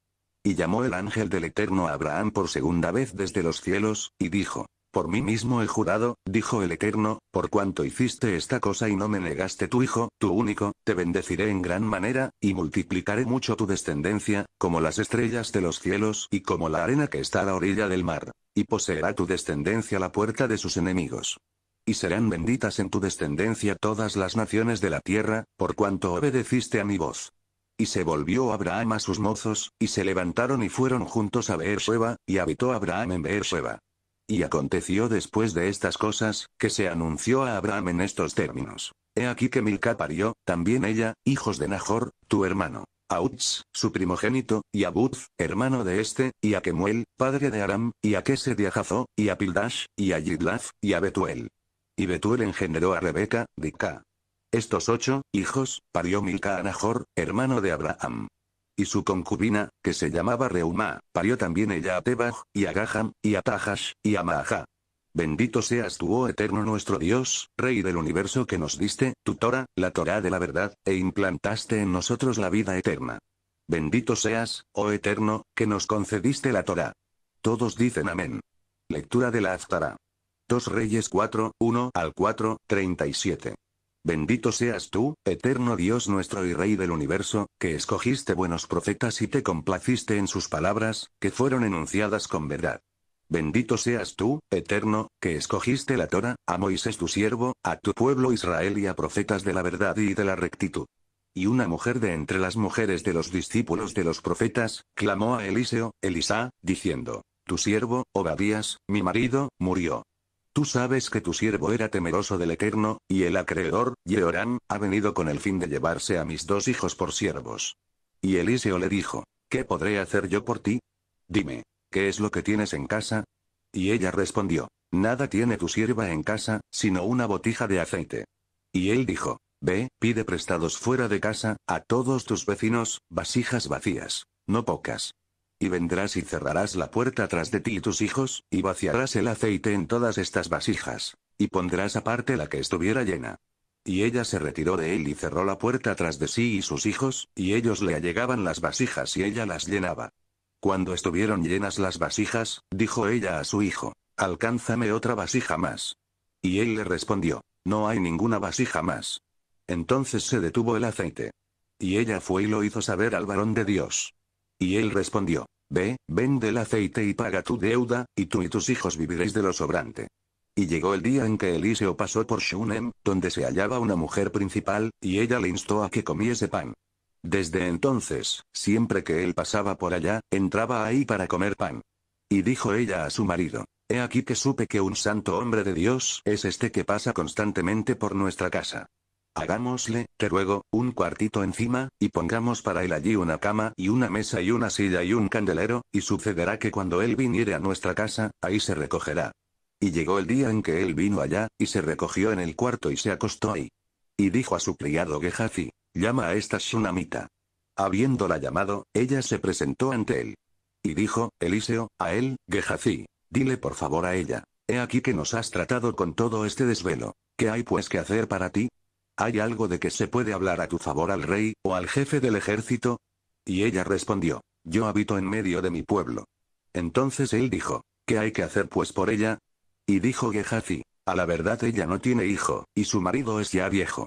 Y llamó el ángel del Eterno a Abraham por segunda vez desde los cielos, y dijo, por mí mismo he jurado, dijo el Eterno, por cuanto hiciste esta cosa y no me negaste tu Hijo, tu único, te bendeciré en gran manera, y multiplicaré mucho tu descendencia, como las estrellas de los cielos y como la arena que está a la orilla del mar. Y poseerá tu descendencia la puerta de sus enemigos. Y serán benditas en tu descendencia todas las naciones de la tierra, por cuanto obedeciste a mi voz. Y se volvió Abraham a sus mozos, y se levantaron y fueron juntos a Beersheba, y habitó Abraham en Beersheba. Y aconteció después de estas cosas, que se anunció a Abraham en estos términos. He aquí que Milca parió, también ella, hijos de Nahor, tu hermano. A Uts, su primogénito, y a Buth, hermano de este, y a Kemuel, padre de Aram, y a Kese y a Pildash, y a Yidlaf, y a Betuel. Y Betuel engendró a Rebeca, de estos ocho hijos parió Milca hermano de Abraham. Y su concubina, que se llamaba Reumá, parió también ella a Tebaj, y a Gaham, y a Tajash, y a Maajá. Bendito seas tú, oh eterno nuestro Dios, Rey del universo que nos diste, tu Torah, la Torah de la verdad, e implantaste en nosotros la vida eterna. Bendito seas, oh eterno, que nos concediste la Torah. Todos dicen amén. Lectura de la Aftara. Dos Reyes 4, 1 al 4, 37. Bendito seas tú, eterno Dios nuestro y Rey del universo, que escogiste buenos profetas y te complaciste en sus palabras, que fueron enunciadas con verdad. Bendito seas tú, eterno, que escogiste la Torah, a Moisés tu siervo, a tu pueblo Israel y a profetas de la verdad y de la rectitud. Y una mujer de entre las mujeres de los discípulos de los profetas, clamó a Eliseo, Elisa, diciendo, Tu siervo, Obadías, mi marido, murió. Tú sabes que tu siervo era temeroso del Eterno, y el acreedor, Jehoram, ha venido con el fin de llevarse a mis dos hijos por siervos. Y Eliseo le dijo, ¿qué podré hacer yo por ti? Dime, ¿qué es lo que tienes en casa? Y ella respondió, nada tiene tu sierva en casa, sino una botija de aceite. Y él dijo, Ve, pide prestados fuera de casa, a todos tus vecinos, vasijas vacías, no pocas. Y vendrás y cerrarás la puerta tras de ti y tus hijos, y vaciarás el aceite en todas estas vasijas. Y pondrás aparte la que estuviera llena. Y ella se retiró de él y cerró la puerta tras de sí y sus hijos, y ellos le allegaban las vasijas y ella las llenaba. Cuando estuvieron llenas las vasijas, dijo ella a su hijo, Alcánzame otra vasija más. Y él le respondió, No hay ninguna vasija más. Entonces se detuvo el aceite. Y ella fue y lo hizo saber al varón de Dios. Y él respondió, Ve, vende el aceite y paga tu deuda, y tú y tus hijos viviréis de lo sobrante. Y llegó el día en que Eliseo pasó por Shunem, donde se hallaba una mujer principal, y ella le instó a que comiese pan. Desde entonces, siempre que él pasaba por allá, entraba ahí para comer pan. Y dijo ella a su marido, He aquí que supe que un santo hombre de Dios es este que pasa constantemente por nuestra casa. Hagámosle, te ruego, un cuartito encima, y pongamos para él allí una cama y una mesa y una silla y un candelero, y sucederá que cuando él viniere a nuestra casa, ahí se recogerá. Y llegó el día en que él vino allá, y se recogió en el cuarto y se acostó ahí. Y dijo a su criado Gehazi, llama a esta Shunamita. Habiéndola llamado, ella se presentó ante él. Y dijo, Eliseo, a él, Gehazi, dile por favor a ella, he aquí que nos has tratado con todo este desvelo, ¿qué hay pues que hacer para ti? ¿Hay algo de que se puede hablar a tu favor al rey, o al jefe del ejército? Y ella respondió, yo habito en medio de mi pueblo. Entonces él dijo, ¿qué hay que hacer pues por ella? Y dijo Gehazi, a la verdad ella no tiene hijo, y su marido es ya viejo.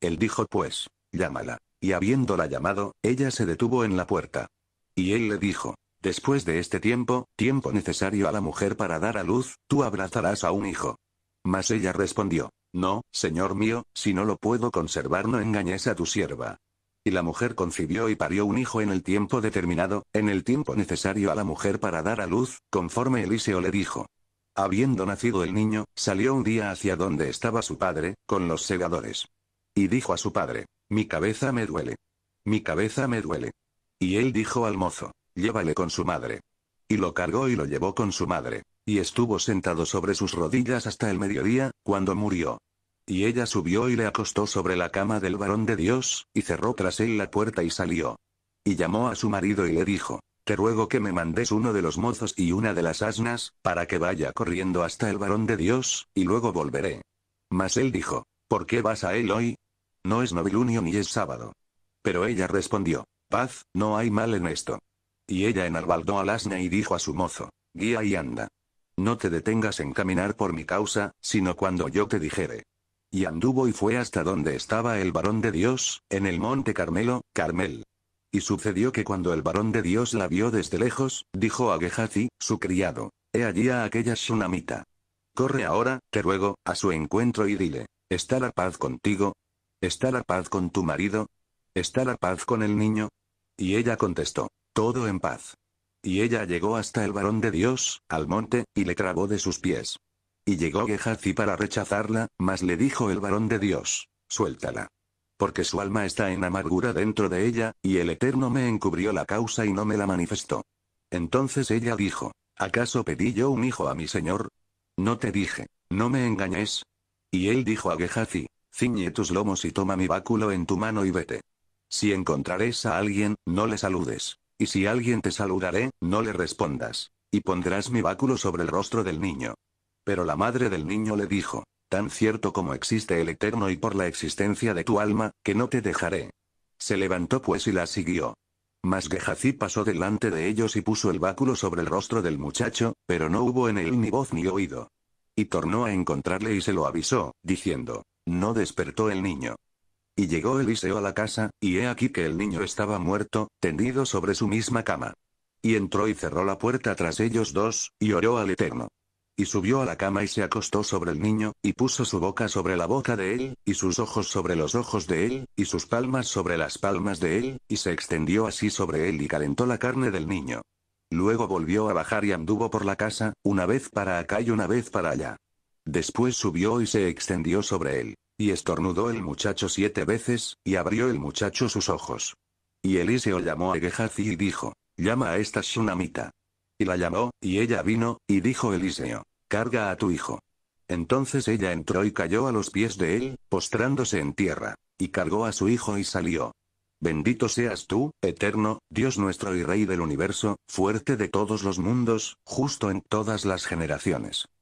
Él dijo pues, llámala. Y habiéndola llamado, ella se detuvo en la puerta. Y él le dijo, después de este tiempo, tiempo necesario a la mujer para dar a luz, tú abrazarás a un hijo. Mas ella respondió, no, señor mío, si no lo puedo conservar no engañes a tu sierva. Y la mujer concibió y parió un hijo en el tiempo determinado, en el tiempo necesario a la mujer para dar a luz, conforme Eliseo le dijo. Habiendo nacido el niño, salió un día hacia donde estaba su padre, con los segadores. Y dijo a su padre, Mi cabeza me duele. Mi cabeza me duele. Y él dijo al mozo, Llévale con su madre. Y lo cargó y lo llevó con su madre. Y estuvo sentado sobre sus rodillas hasta el mediodía, cuando murió. Y ella subió y le acostó sobre la cama del varón de Dios, y cerró tras él la puerta y salió. Y llamó a su marido y le dijo, Te ruego que me mandes uno de los mozos y una de las asnas, para que vaya corriendo hasta el varón de Dios, y luego volveré. Mas él dijo, ¿por qué vas a él hoy? No es novilunio ni es sábado. Pero ella respondió, Paz, no hay mal en esto. Y ella enarbaldó al asna y dijo a su mozo, Guía y anda. No te detengas en caminar por mi causa, sino cuando yo te dijere. Y anduvo y fue hasta donde estaba el varón de Dios, en el monte Carmelo, Carmel. Y sucedió que cuando el varón de Dios la vio desde lejos, dijo a Gehazi, su criado, He allí a aquella sunamita. Corre ahora, te ruego, a su encuentro y dile, ¿está la paz contigo? ¿Está la paz con tu marido? ¿Está la paz con el niño? Y ella contestó, todo en paz. Y ella llegó hasta el varón de Dios, al monte, y le trabó de sus pies. Y llegó Gehazi para rechazarla, mas le dijo el varón de Dios, suéltala. Porque su alma está en amargura dentro de ella, y el Eterno me encubrió la causa y no me la manifestó. Entonces ella dijo, ¿acaso pedí yo un hijo a mi señor? No te dije, no me engañes. Y él dijo a Gehazi, ciñe tus lomos y toma mi báculo en tu mano y vete. Si encontrarés a alguien, no le saludes. Y si alguien te saludaré, no le respondas. Y pondrás mi báculo sobre el rostro del niño. Pero la madre del niño le dijo, tan cierto como existe el Eterno y por la existencia de tu alma, que no te dejaré. Se levantó pues y la siguió. Mas Gehazi pasó delante de ellos y puso el báculo sobre el rostro del muchacho, pero no hubo en él ni voz ni oído. Y tornó a encontrarle y se lo avisó, diciendo, no despertó el niño. Y llegó Eliseo a la casa, y he aquí que el niño estaba muerto, tendido sobre su misma cama. Y entró y cerró la puerta tras ellos dos, y oró al Eterno. Y subió a la cama y se acostó sobre el niño, y puso su boca sobre la boca de él, y sus ojos sobre los ojos de él, y sus palmas sobre las palmas de él, y se extendió así sobre él y calentó la carne del niño. Luego volvió a bajar y anduvo por la casa, una vez para acá y una vez para allá. Después subió y se extendió sobre él. Y estornudó el muchacho siete veces, y abrió el muchacho sus ojos. Y Eliseo llamó a Gehazi y dijo, llama a esta Shunamita. Y la llamó, y ella vino, y dijo Eliseo, carga a tu hijo. Entonces ella entró y cayó a los pies de él, postrándose en tierra, y cargó a su hijo y salió. Bendito seas tú, eterno, Dios nuestro y Rey del universo, fuerte de todos los mundos, justo en todas las generaciones.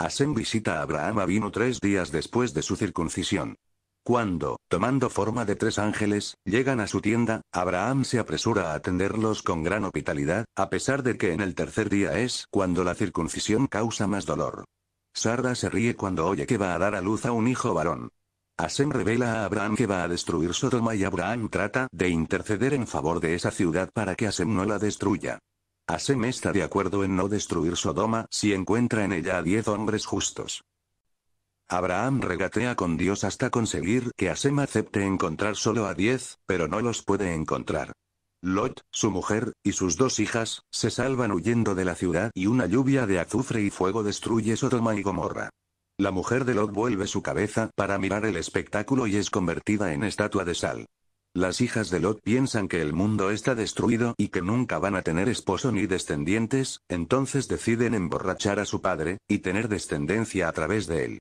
Asen visita a Abraham a vino tres días después de su circuncisión. Cuando, tomando forma de tres ángeles, llegan a su tienda, Abraham se apresura a atenderlos con gran hospitalidad, a pesar de que en el tercer día es cuando la circuncisión causa más dolor. Sarda se ríe cuando oye que va a dar a luz a un hijo varón. Asen revela a Abraham que va a destruir Sodoma y Abraham trata de interceder en favor de esa ciudad para que Asem no la destruya. Asem está de acuerdo en no destruir Sodoma si encuentra en ella a diez hombres justos. Abraham regatea con Dios hasta conseguir que Asem acepte encontrar solo a diez, pero no los puede encontrar. Lot, su mujer, y sus dos hijas, se salvan huyendo de la ciudad y una lluvia de azufre y fuego destruye Sodoma y Gomorra. La mujer de Lot vuelve su cabeza para mirar el espectáculo y es convertida en estatua de sal. Las hijas de Lot piensan que el mundo está destruido y que nunca van a tener esposo ni descendientes, entonces deciden emborrachar a su padre, y tener descendencia a través de él.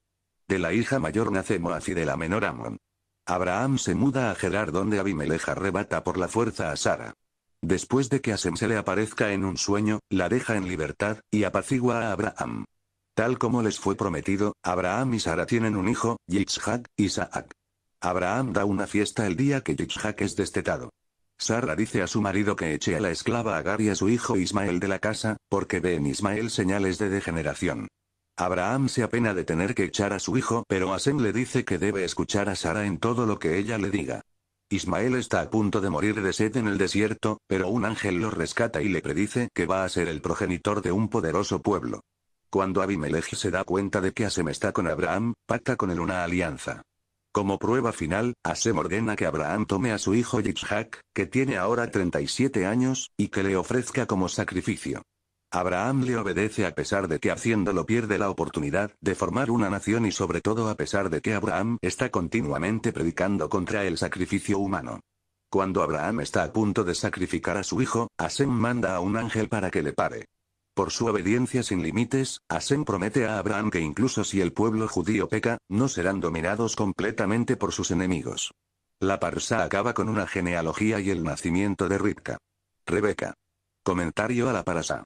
De la hija mayor nace Moaz y de la menor Amon. Abraham se muda a Gerar donde Abimelech arrebata por la fuerza a Sara. Después de que Asem se le aparezca en un sueño, la deja en libertad, y apacigua a Abraham. Tal como les fue prometido, Abraham y Sara tienen un hijo, Yitzhak, Isaac. Abraham da una fiesta el día que Yitzhak es destetado. Sara dice a su marido que eche a la esclava Agar y a su hijo Ismael de la casa, porque ve en Ismael señales de degeneración. Abraham se apena de tener que echar a su hijo, pero Asen le dice que debe escuchar a Sara en todo lo que ella le diga. Ismael está a punto de morir de sed en el desierto, pero un ángel lo rescata y le predice que va a ser el progenitor de un poderoso pueblo. Cuando Abimelech se da cuenta de que Asem está con Abraham, pacta con él una alianza. Como prueba final, Asem ordena que Abraham tome a su hijo Yitzhak, que tiene ahora 37 años, y que le ofrezca como sacrificio. Abraham le obedece a pesar de que haciéndolo pierde la oportunidad de formar una nación y sobre todo a pesar de que Abraham está continuamente predicando contra el sacrificio humano. Cuando Abraham está a punto de sacrificar a su hijo, Asem manda a un ángel para que le pare. Por su obediencia sin límites, Asen promete a Abraham que incluso si el pueblo judío peca, no serán dominados completamente por sus enemigos. La parsa acaba con una genealogía y el nacimiento de Ritka. Rebeca. Comentario a la parsa.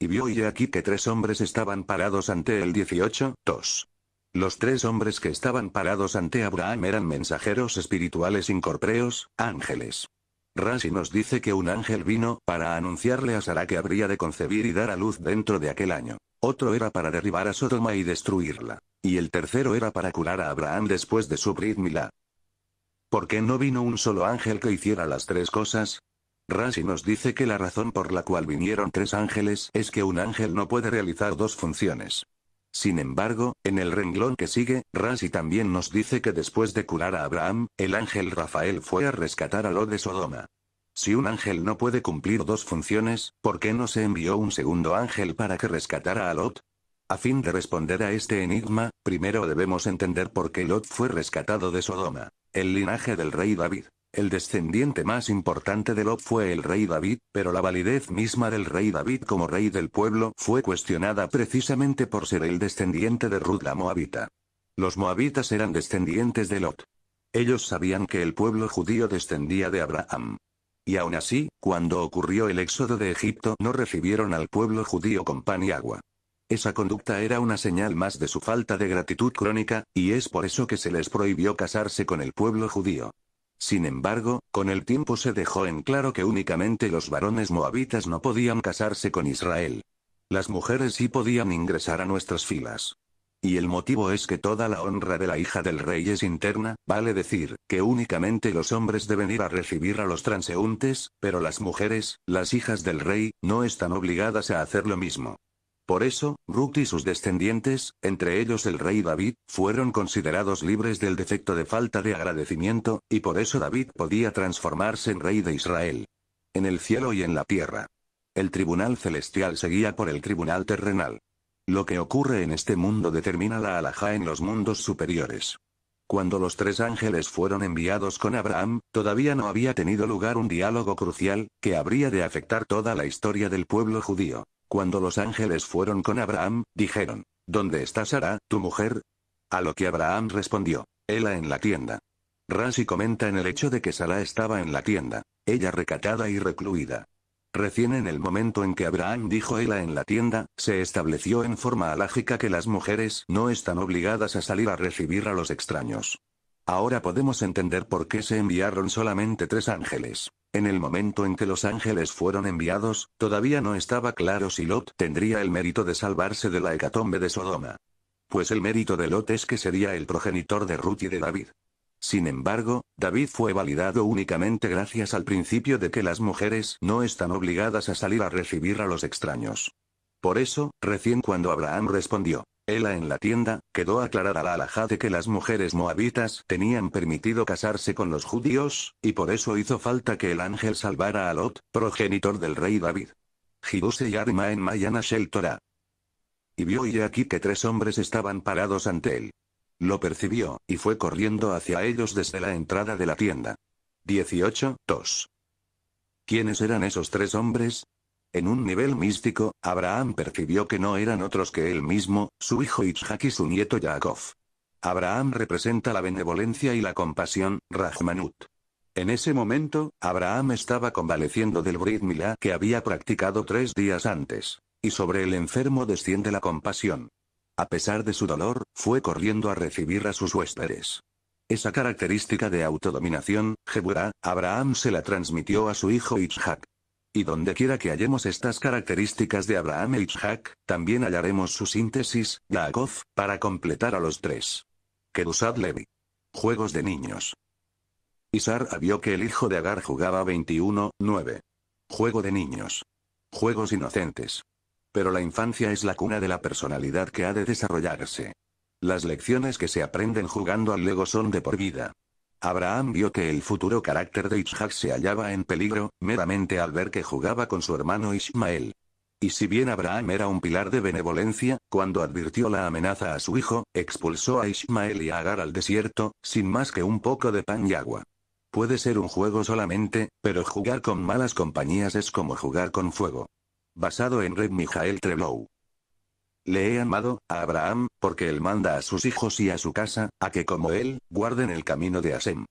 Y vio y aquí que tres hombres estaban parados ante el 18, 2. Los tres hombres que estaban parados ante Abraham eran mensajeros espirituales incorpóreos, ángeles. Rashi nos dice que un ángel vino para anunciarle a Sara que habría de concebir y dar a luz dentro de aquel año. Otro era para derribar a Sodoma y destruirla. Y el tercero era para curar a Abraham después de su Brit Milá. ¿Por qué no vino un solo ángel que hiciera las tres cosas? Rashi nos dice que la razón por la cual vinieron tres ángeles es que un ángel no puede realizar dos funciones. Sin embargo, en el renglón que sigue, Rashi también nos dice que después de curar a Abraham, el ángel Rafael fue a rescatar a Lot de Sodoma. Si un ángel no puede cumplir dos funciones, ¿por qué no se envió un segundo ángel para que rescatara a Lot? A fin de responder a este enigma, primero debemos entender por qué Lot fue rescatado de Sodoma, el linaje del rey David. El descendiente más importante de Lot fue el rey David, pero la validez misma del rey David como rey del pueblo fue cuestionada precisamente por ser el descendiente de Ruth la Moabita. Los moabitas eran descendientes de Lot. Ellos sabían que el pueblo judío descendía de Abraham. Y aún así, cuando ocurrió el éxodo de Egipto no recibieron al pueblo judío con pan y agua. Esa conducta era una señal más de su falta de gratitud crónica, y es por eso que se les prohibió casarse con el pueblo judío. Sin embargo, con el tiempo se dejó en claro que únicamente los varones moabitas no podían casarse con Israel. Las mujeres sí podían ingresar a nuestras filas. Y el motivo es que toda la honra de la hija del rey es interna, vale decir, que únicamente los hombres deben ir a recibir a los transeúntes, pero las mujeres, las hijas del rey, no están obligadas a hacer lo mismo. Por eso, Ruth y sus descendientes, entre ellos el rey David, fueron considerados libres del defecto de falta de agradecimiento, y por eso David podía transformarse en rey de Israel. En el cielo y en la tierra. El tribunal celestial seguía por el tribunal terrenal. Lo que ocurre en este mundo determina la alhaja en los mundos superiores. Cuando los tres ángeles fueron enviados con Abraham, todavía no había tenido lugar un diálogo crucial, que habría de afectar toda la historia del pueblo judío. Cuando los ángeles fueron con Abraham, dijeron, ¿Dónde está Sara, tu mujer? A lo que Abraham respondió, Ella en la tienda. Rashi comenta en el hecho de que Sara estaba en la tienda, ella recatada y recluida. Recién en el momento en que Abraham dijo Ella en la tienda, se estableció en forma alágica que las mujeres no están obligadas a salir a recibir a los extraños. Ahora podemos entender por qué se enviaron solamente tres ángeles. En el momento en que los ángeles fueron enviados, todavía no estaba claro si Lot tendría el mérito de salvarse de la hecatombe de Sodoma. Pues el mérito de Lot es que sería el progenitor de Ruth y de David. Sin embargo, David fue validado únicamente gracias al principio de que las mujeres no están obligadas a salir a recibir a los extraños. Por eso, recién cuando Abraham respondió, ella en la tienda, quedó aclarada la alhaja de que las mujeres moabitas tenían permitido casarse con los judíos, y por eso hizo falta que el ángel salvara a Lot, progenitor del rey David. Jibuse y en Mayana Y vio y aquí que tres hombres estaban parados ante él. Lo percibió, y fue corriendo hacia ellos desde la entrada de la tienda. 18, 2. ¿Quiénes eran esos tres hombres? En un nivel místico, Abraham percibió que no eran otros que él mismo, su hijo Isaac y su nieto Jacob. Abraham representa la benevolencia y la compasión, Rahmanut. En ese momento, Abraham estaba convaleciendo del Brit que había practicado tres días antes. Y sobre el enfermo desciende la compasión. A pesar de su dolor, fue corriendo a recibir a sus huéspedes. Esa característica de autodominación, Jeburá, Abraham se la transmitió a su hijo Isaac. Y donde quiera que hallemos estas características de Abraham e también hallaremos su síntesis, Yaakov, para completar a los tres. Kedusad Levi. Juegos de niños. Isar vio que el hijo de Agar jugaba 21-9. Juego de niños. Juegos inocentes. Pero la infancia es la cuna de la personalidad que ha de desarrollarse. Las lecciones que se aprenden jugando al Lego son de por vida. Abraham vio que el futuro carácter de Isaac se hallaba en peligro, meramente al ver que jugaba con su hermano Ishmael. Y si bien Abraham era un pilar de benevolencia, cuando advirtió la amenaza a su hijo, expulsó a Ishmael y a Agar al desierto, sin más que un poco de pan y agua. Puede ser un juego solamente, pero jugar con malas compañías es como jugar con fuego. Basado en Red Michael Treblow. Le he amado, a Abraham, porque él manda a sus hijos y a su casa, a que como él, guarden el camino de Asem.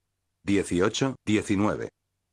18, 19.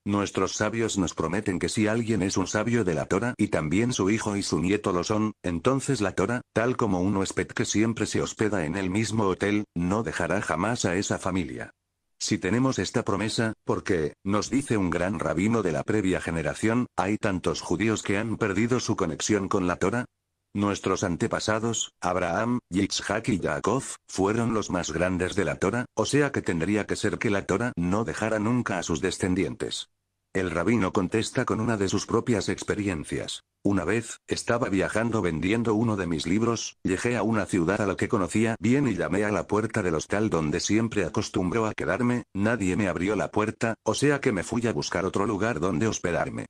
Nuestros sabios nos prometen que si alguien es un sabio de la Torah y también su hijo y su nieto lo son, entonces la Torah, tal como un huésped que siempre se hospeda en el mismo hotel, no dejará jamás a esa familia. Si tenemos esta promesa, porque, nos dice un gran rabino de la previa generación, hay tantos judíos que han perdido su conexión con la Torah, Nuestros antepasados, Abraham, Yitzhak y Jacob, fueron los más grandes de la Torah, o sea que tendría que ser que la Torah no dejara nunca a sus descendientes. El rabino contesta con una de sus propias experiencias. Una vez, estaba viajando vendiendo uno de mis libros, llegué a una ciudad a la que conocía bien y llamé a la puerta del hostal donde siempre acostumbró a quedarme, nadie me abrió la puerta, o sea que me fui a buscar otro lugar donde hospedarme.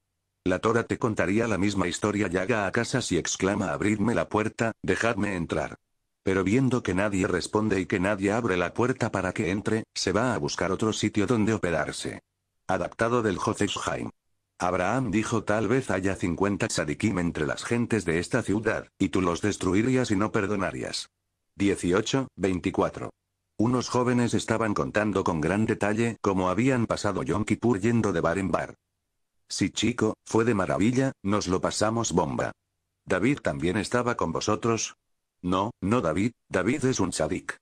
La Tora te contaría la misma historia llaga a casa si exclama abridme la puerta, dejadme entrar. Pero viendo que nadie responde y que nadie abre la puerta para que entre, se va a buscar otro sitio donde operarse. Adaptado del Haim. Abraham dijo tal vez haya 50 sadikim entre las gentes de esta ciudad, y tú los destruirías y no perdonarías. 18, 24. Unos jóvenes estaban contando con gran detalle cómo habían pasado Yom Kippur yendo de bar en bar. Sí chico, fue de maravilla, nos lo pasamos bomba. David también estaba con vosotros. No, no David, David es un tzadik.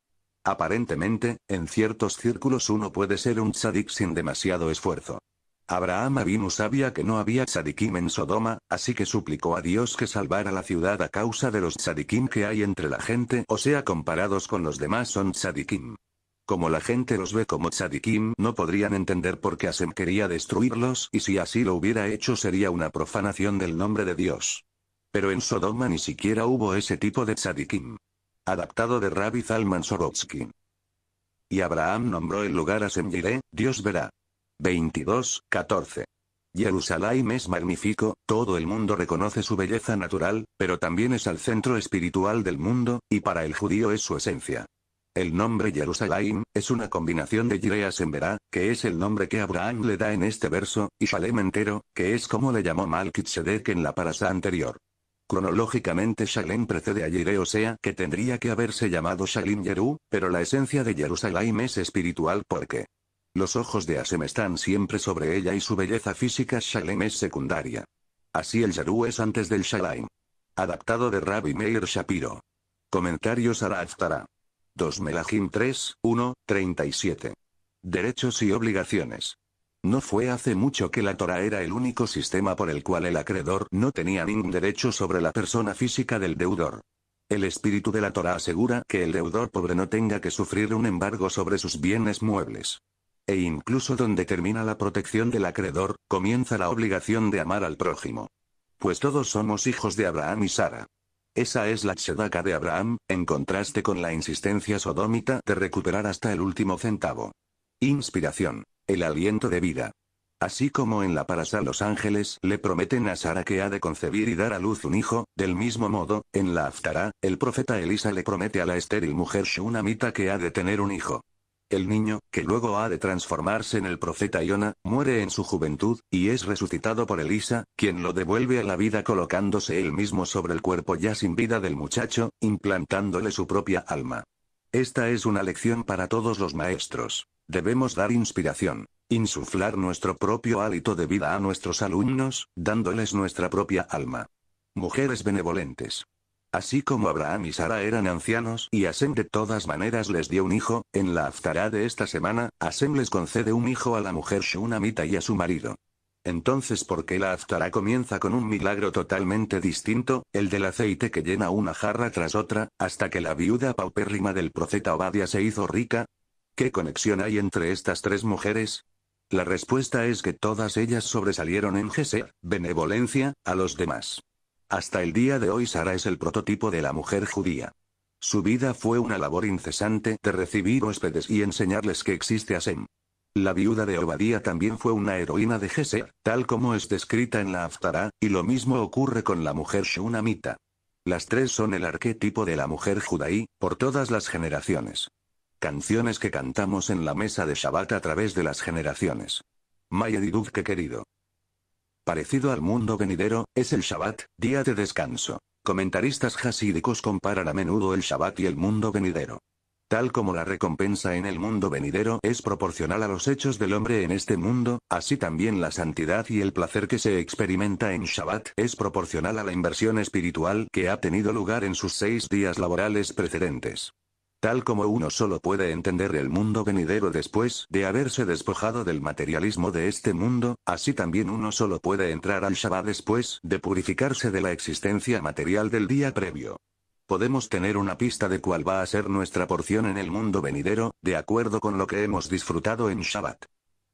Aparentemente, en ciertos círculos uno puede ser un tzadik sin demasiado esfuerzo. Abraham Avinu sabía que no había tzadikim en Sodoma, así que suplicó a Dios que salvara la ciudad a causa de los tzadikim que hay entre la gente o sea comparados con los demás son tzadikim. Como la gente los ve como tzadikim no podrían entender por qué Asem quería destruirlos y si así lo hubiera hecho sería una profanación del nombre de Dios. Pero en Sodoma ni siquiera hubo ese tipo de tzadikim. Adaptado de Rabbi Zalman Sorotsky. Y Abraham nombró el lugar a Dios verá. 22, 14. Jerusalén es magnífico, todo el mundo reconoce su belleza natural, pero también es el centro espiritual del mundo, y para el judío es su esencia. El nombre Jerusalén, es una combinación de Yirea en que es el nombre que Abraham le da en este verso, y Shalem entero, que es como le llamó Malkitzedek en la parasa anterior. Cronológicamente Shalem precede a Yire, o sea que tendría que haberse llamado Shalim Yerú, pero la esencia de Jerusalén es espiritual porque los ojos de Asem están siempre sobre ella y su belleza física Shalem es secundaria. Así el Yerú es antes del Shalem. Adaptado de Rabbi Meir Shapiro. Comentarios a Aftara. 2 Melajim 3, 1, 37. Derechos y obligaciones. No fue hace mucho que la Torah era el único sistema por el cual el acreedor no tenía ningún derecho sobre la persona física del deudor. El espíritu de la Torah asegura que el deudor pobre no tenga que sufrir un embargo sobre sus bienes muebles. E incluso donde termina la protección del acreedor, comienza la obligación de amar al prójimo. Pues todos somos hijos de Abraham y Sara. Esa es la chedaka de Abraham, en contraste con la insistencia sodómita de recuperar hasta el último centavo. Inspiración. El aliento de vida. Así como en la parasa los ángeles le prometen a Sara que ha de concebir y dar a luz un hijo, del mismo modo, en la Aftará, el profeta Elisa le promete a la estéril mujer Shunamita que ha de tener un hijo. El niño, que luego ha de transformarse en el profeta Iona, muere en su juventud, y es resucitado por Elisa, quien lo devuelve a la vida colocándose él mismo sobre el cuerpo ya sin vida del muchacho, implantándole su propia alma. Esta es una lección para todos los maestros. Debemos dar inspiración, insuflar nuestro propio hálito de vida a nuestros alumnos, dándoles nuestra propia alma. Mujeres benevolentes. Así como Abraham y Sara eran ancianos y Asem de todas maneras les dio un hijo, en la aftará de esta semana, Asem les concede un hijo a la mujer Shunamita y a su marido. Entonces ¿por qué la aftará comienza con un milagro totalmente distinto, el del aceite que llena una jarra tras otra, hasta que la viuda paupérrima del profeta Obadia se hizo rica? ¿Qué conexión hay entre estas tres mujeres? La respuesta es que todas ellas sobresalieron en jese, benevolencia, a los demás. Hasta el día de hoy Sara es el prototipo de la mujer judía. Su vida fue una labor incesante de recibir huéspedes y enseñarles que existe Sem. La viuda de Obadía también fue una heroína de Geser, tal como es descrita en la Aftará, y lo mismo ocurre con la mujer shunamita. Las tres son el arquetipo de la mujer judaí, por todas las generaciones. Canciones que cantamos en la mesa de Shabbat a través de las generaciones. Maya que querido parecido al mundo venidero, es el Shabbat, día de descanso. Comentaristas hasídicos comparan a menudo el Shabbat y el mundo venidero. Tal como la recompensa en el mundo venidero es proporcional a los hechos del hombre en este mundo, así también la santidad y el placer que se experimenta en Shabbat es proporcional a la inversión espiritual que ha tenido lugar en sus seis días laborales precedentes. Tal como uno solo puede entender el mundo venidero después de haberse despojado del materialismo de este mundo, así también uno solo puede entrar al Shabbat después de purificarse de la existencia material del día previo. Podemos tener una pista de cuál va a ser nuestra porción en el mundo venidero, de acuerdo con lo que hemos disfrutado en Shabbat.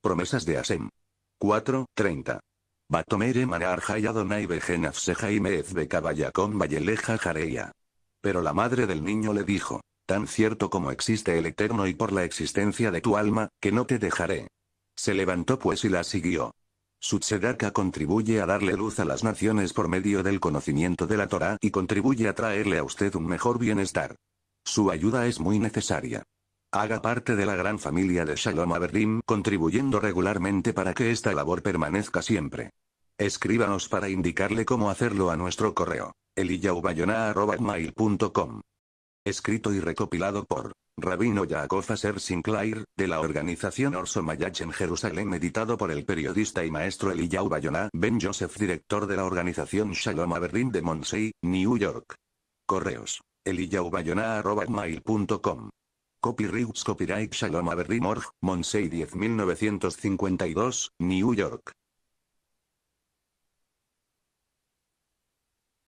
Promesas de Asem. 4, 30. Jareya. Pero la madre del niño le dijo tan cierto como existe el Eterno y por la existencia de tu alma, que no te dejaré. Se levantó pues y la siguió. Su tzedaka contribuye a darle luz a las naciones por medio del conocimiento de la Torah y contribuye a traerle a usted un mejor bienestar. Su ayuda es muy necesaria. Haga parte de la gran familia de Shalom Averdim contribuyendo regularmente para que esta labor permanezca siempre. Escríbanos para indicarle cómo hacerlo a nuestro correo. Escrito y recopilado por Rabino Yaakov Aser Sinclair, de la organización Orso Mayach en Jerusalén editado por el periodista y maestro Eliyahu Bayona, Ben Joseph director de la organización Shalom Aberdeen de Monsey, New York. Correos. eliyaubayonah.mail.com Copyrights Copyright Shalom Aberdeen Org, Monsey 10952, New York.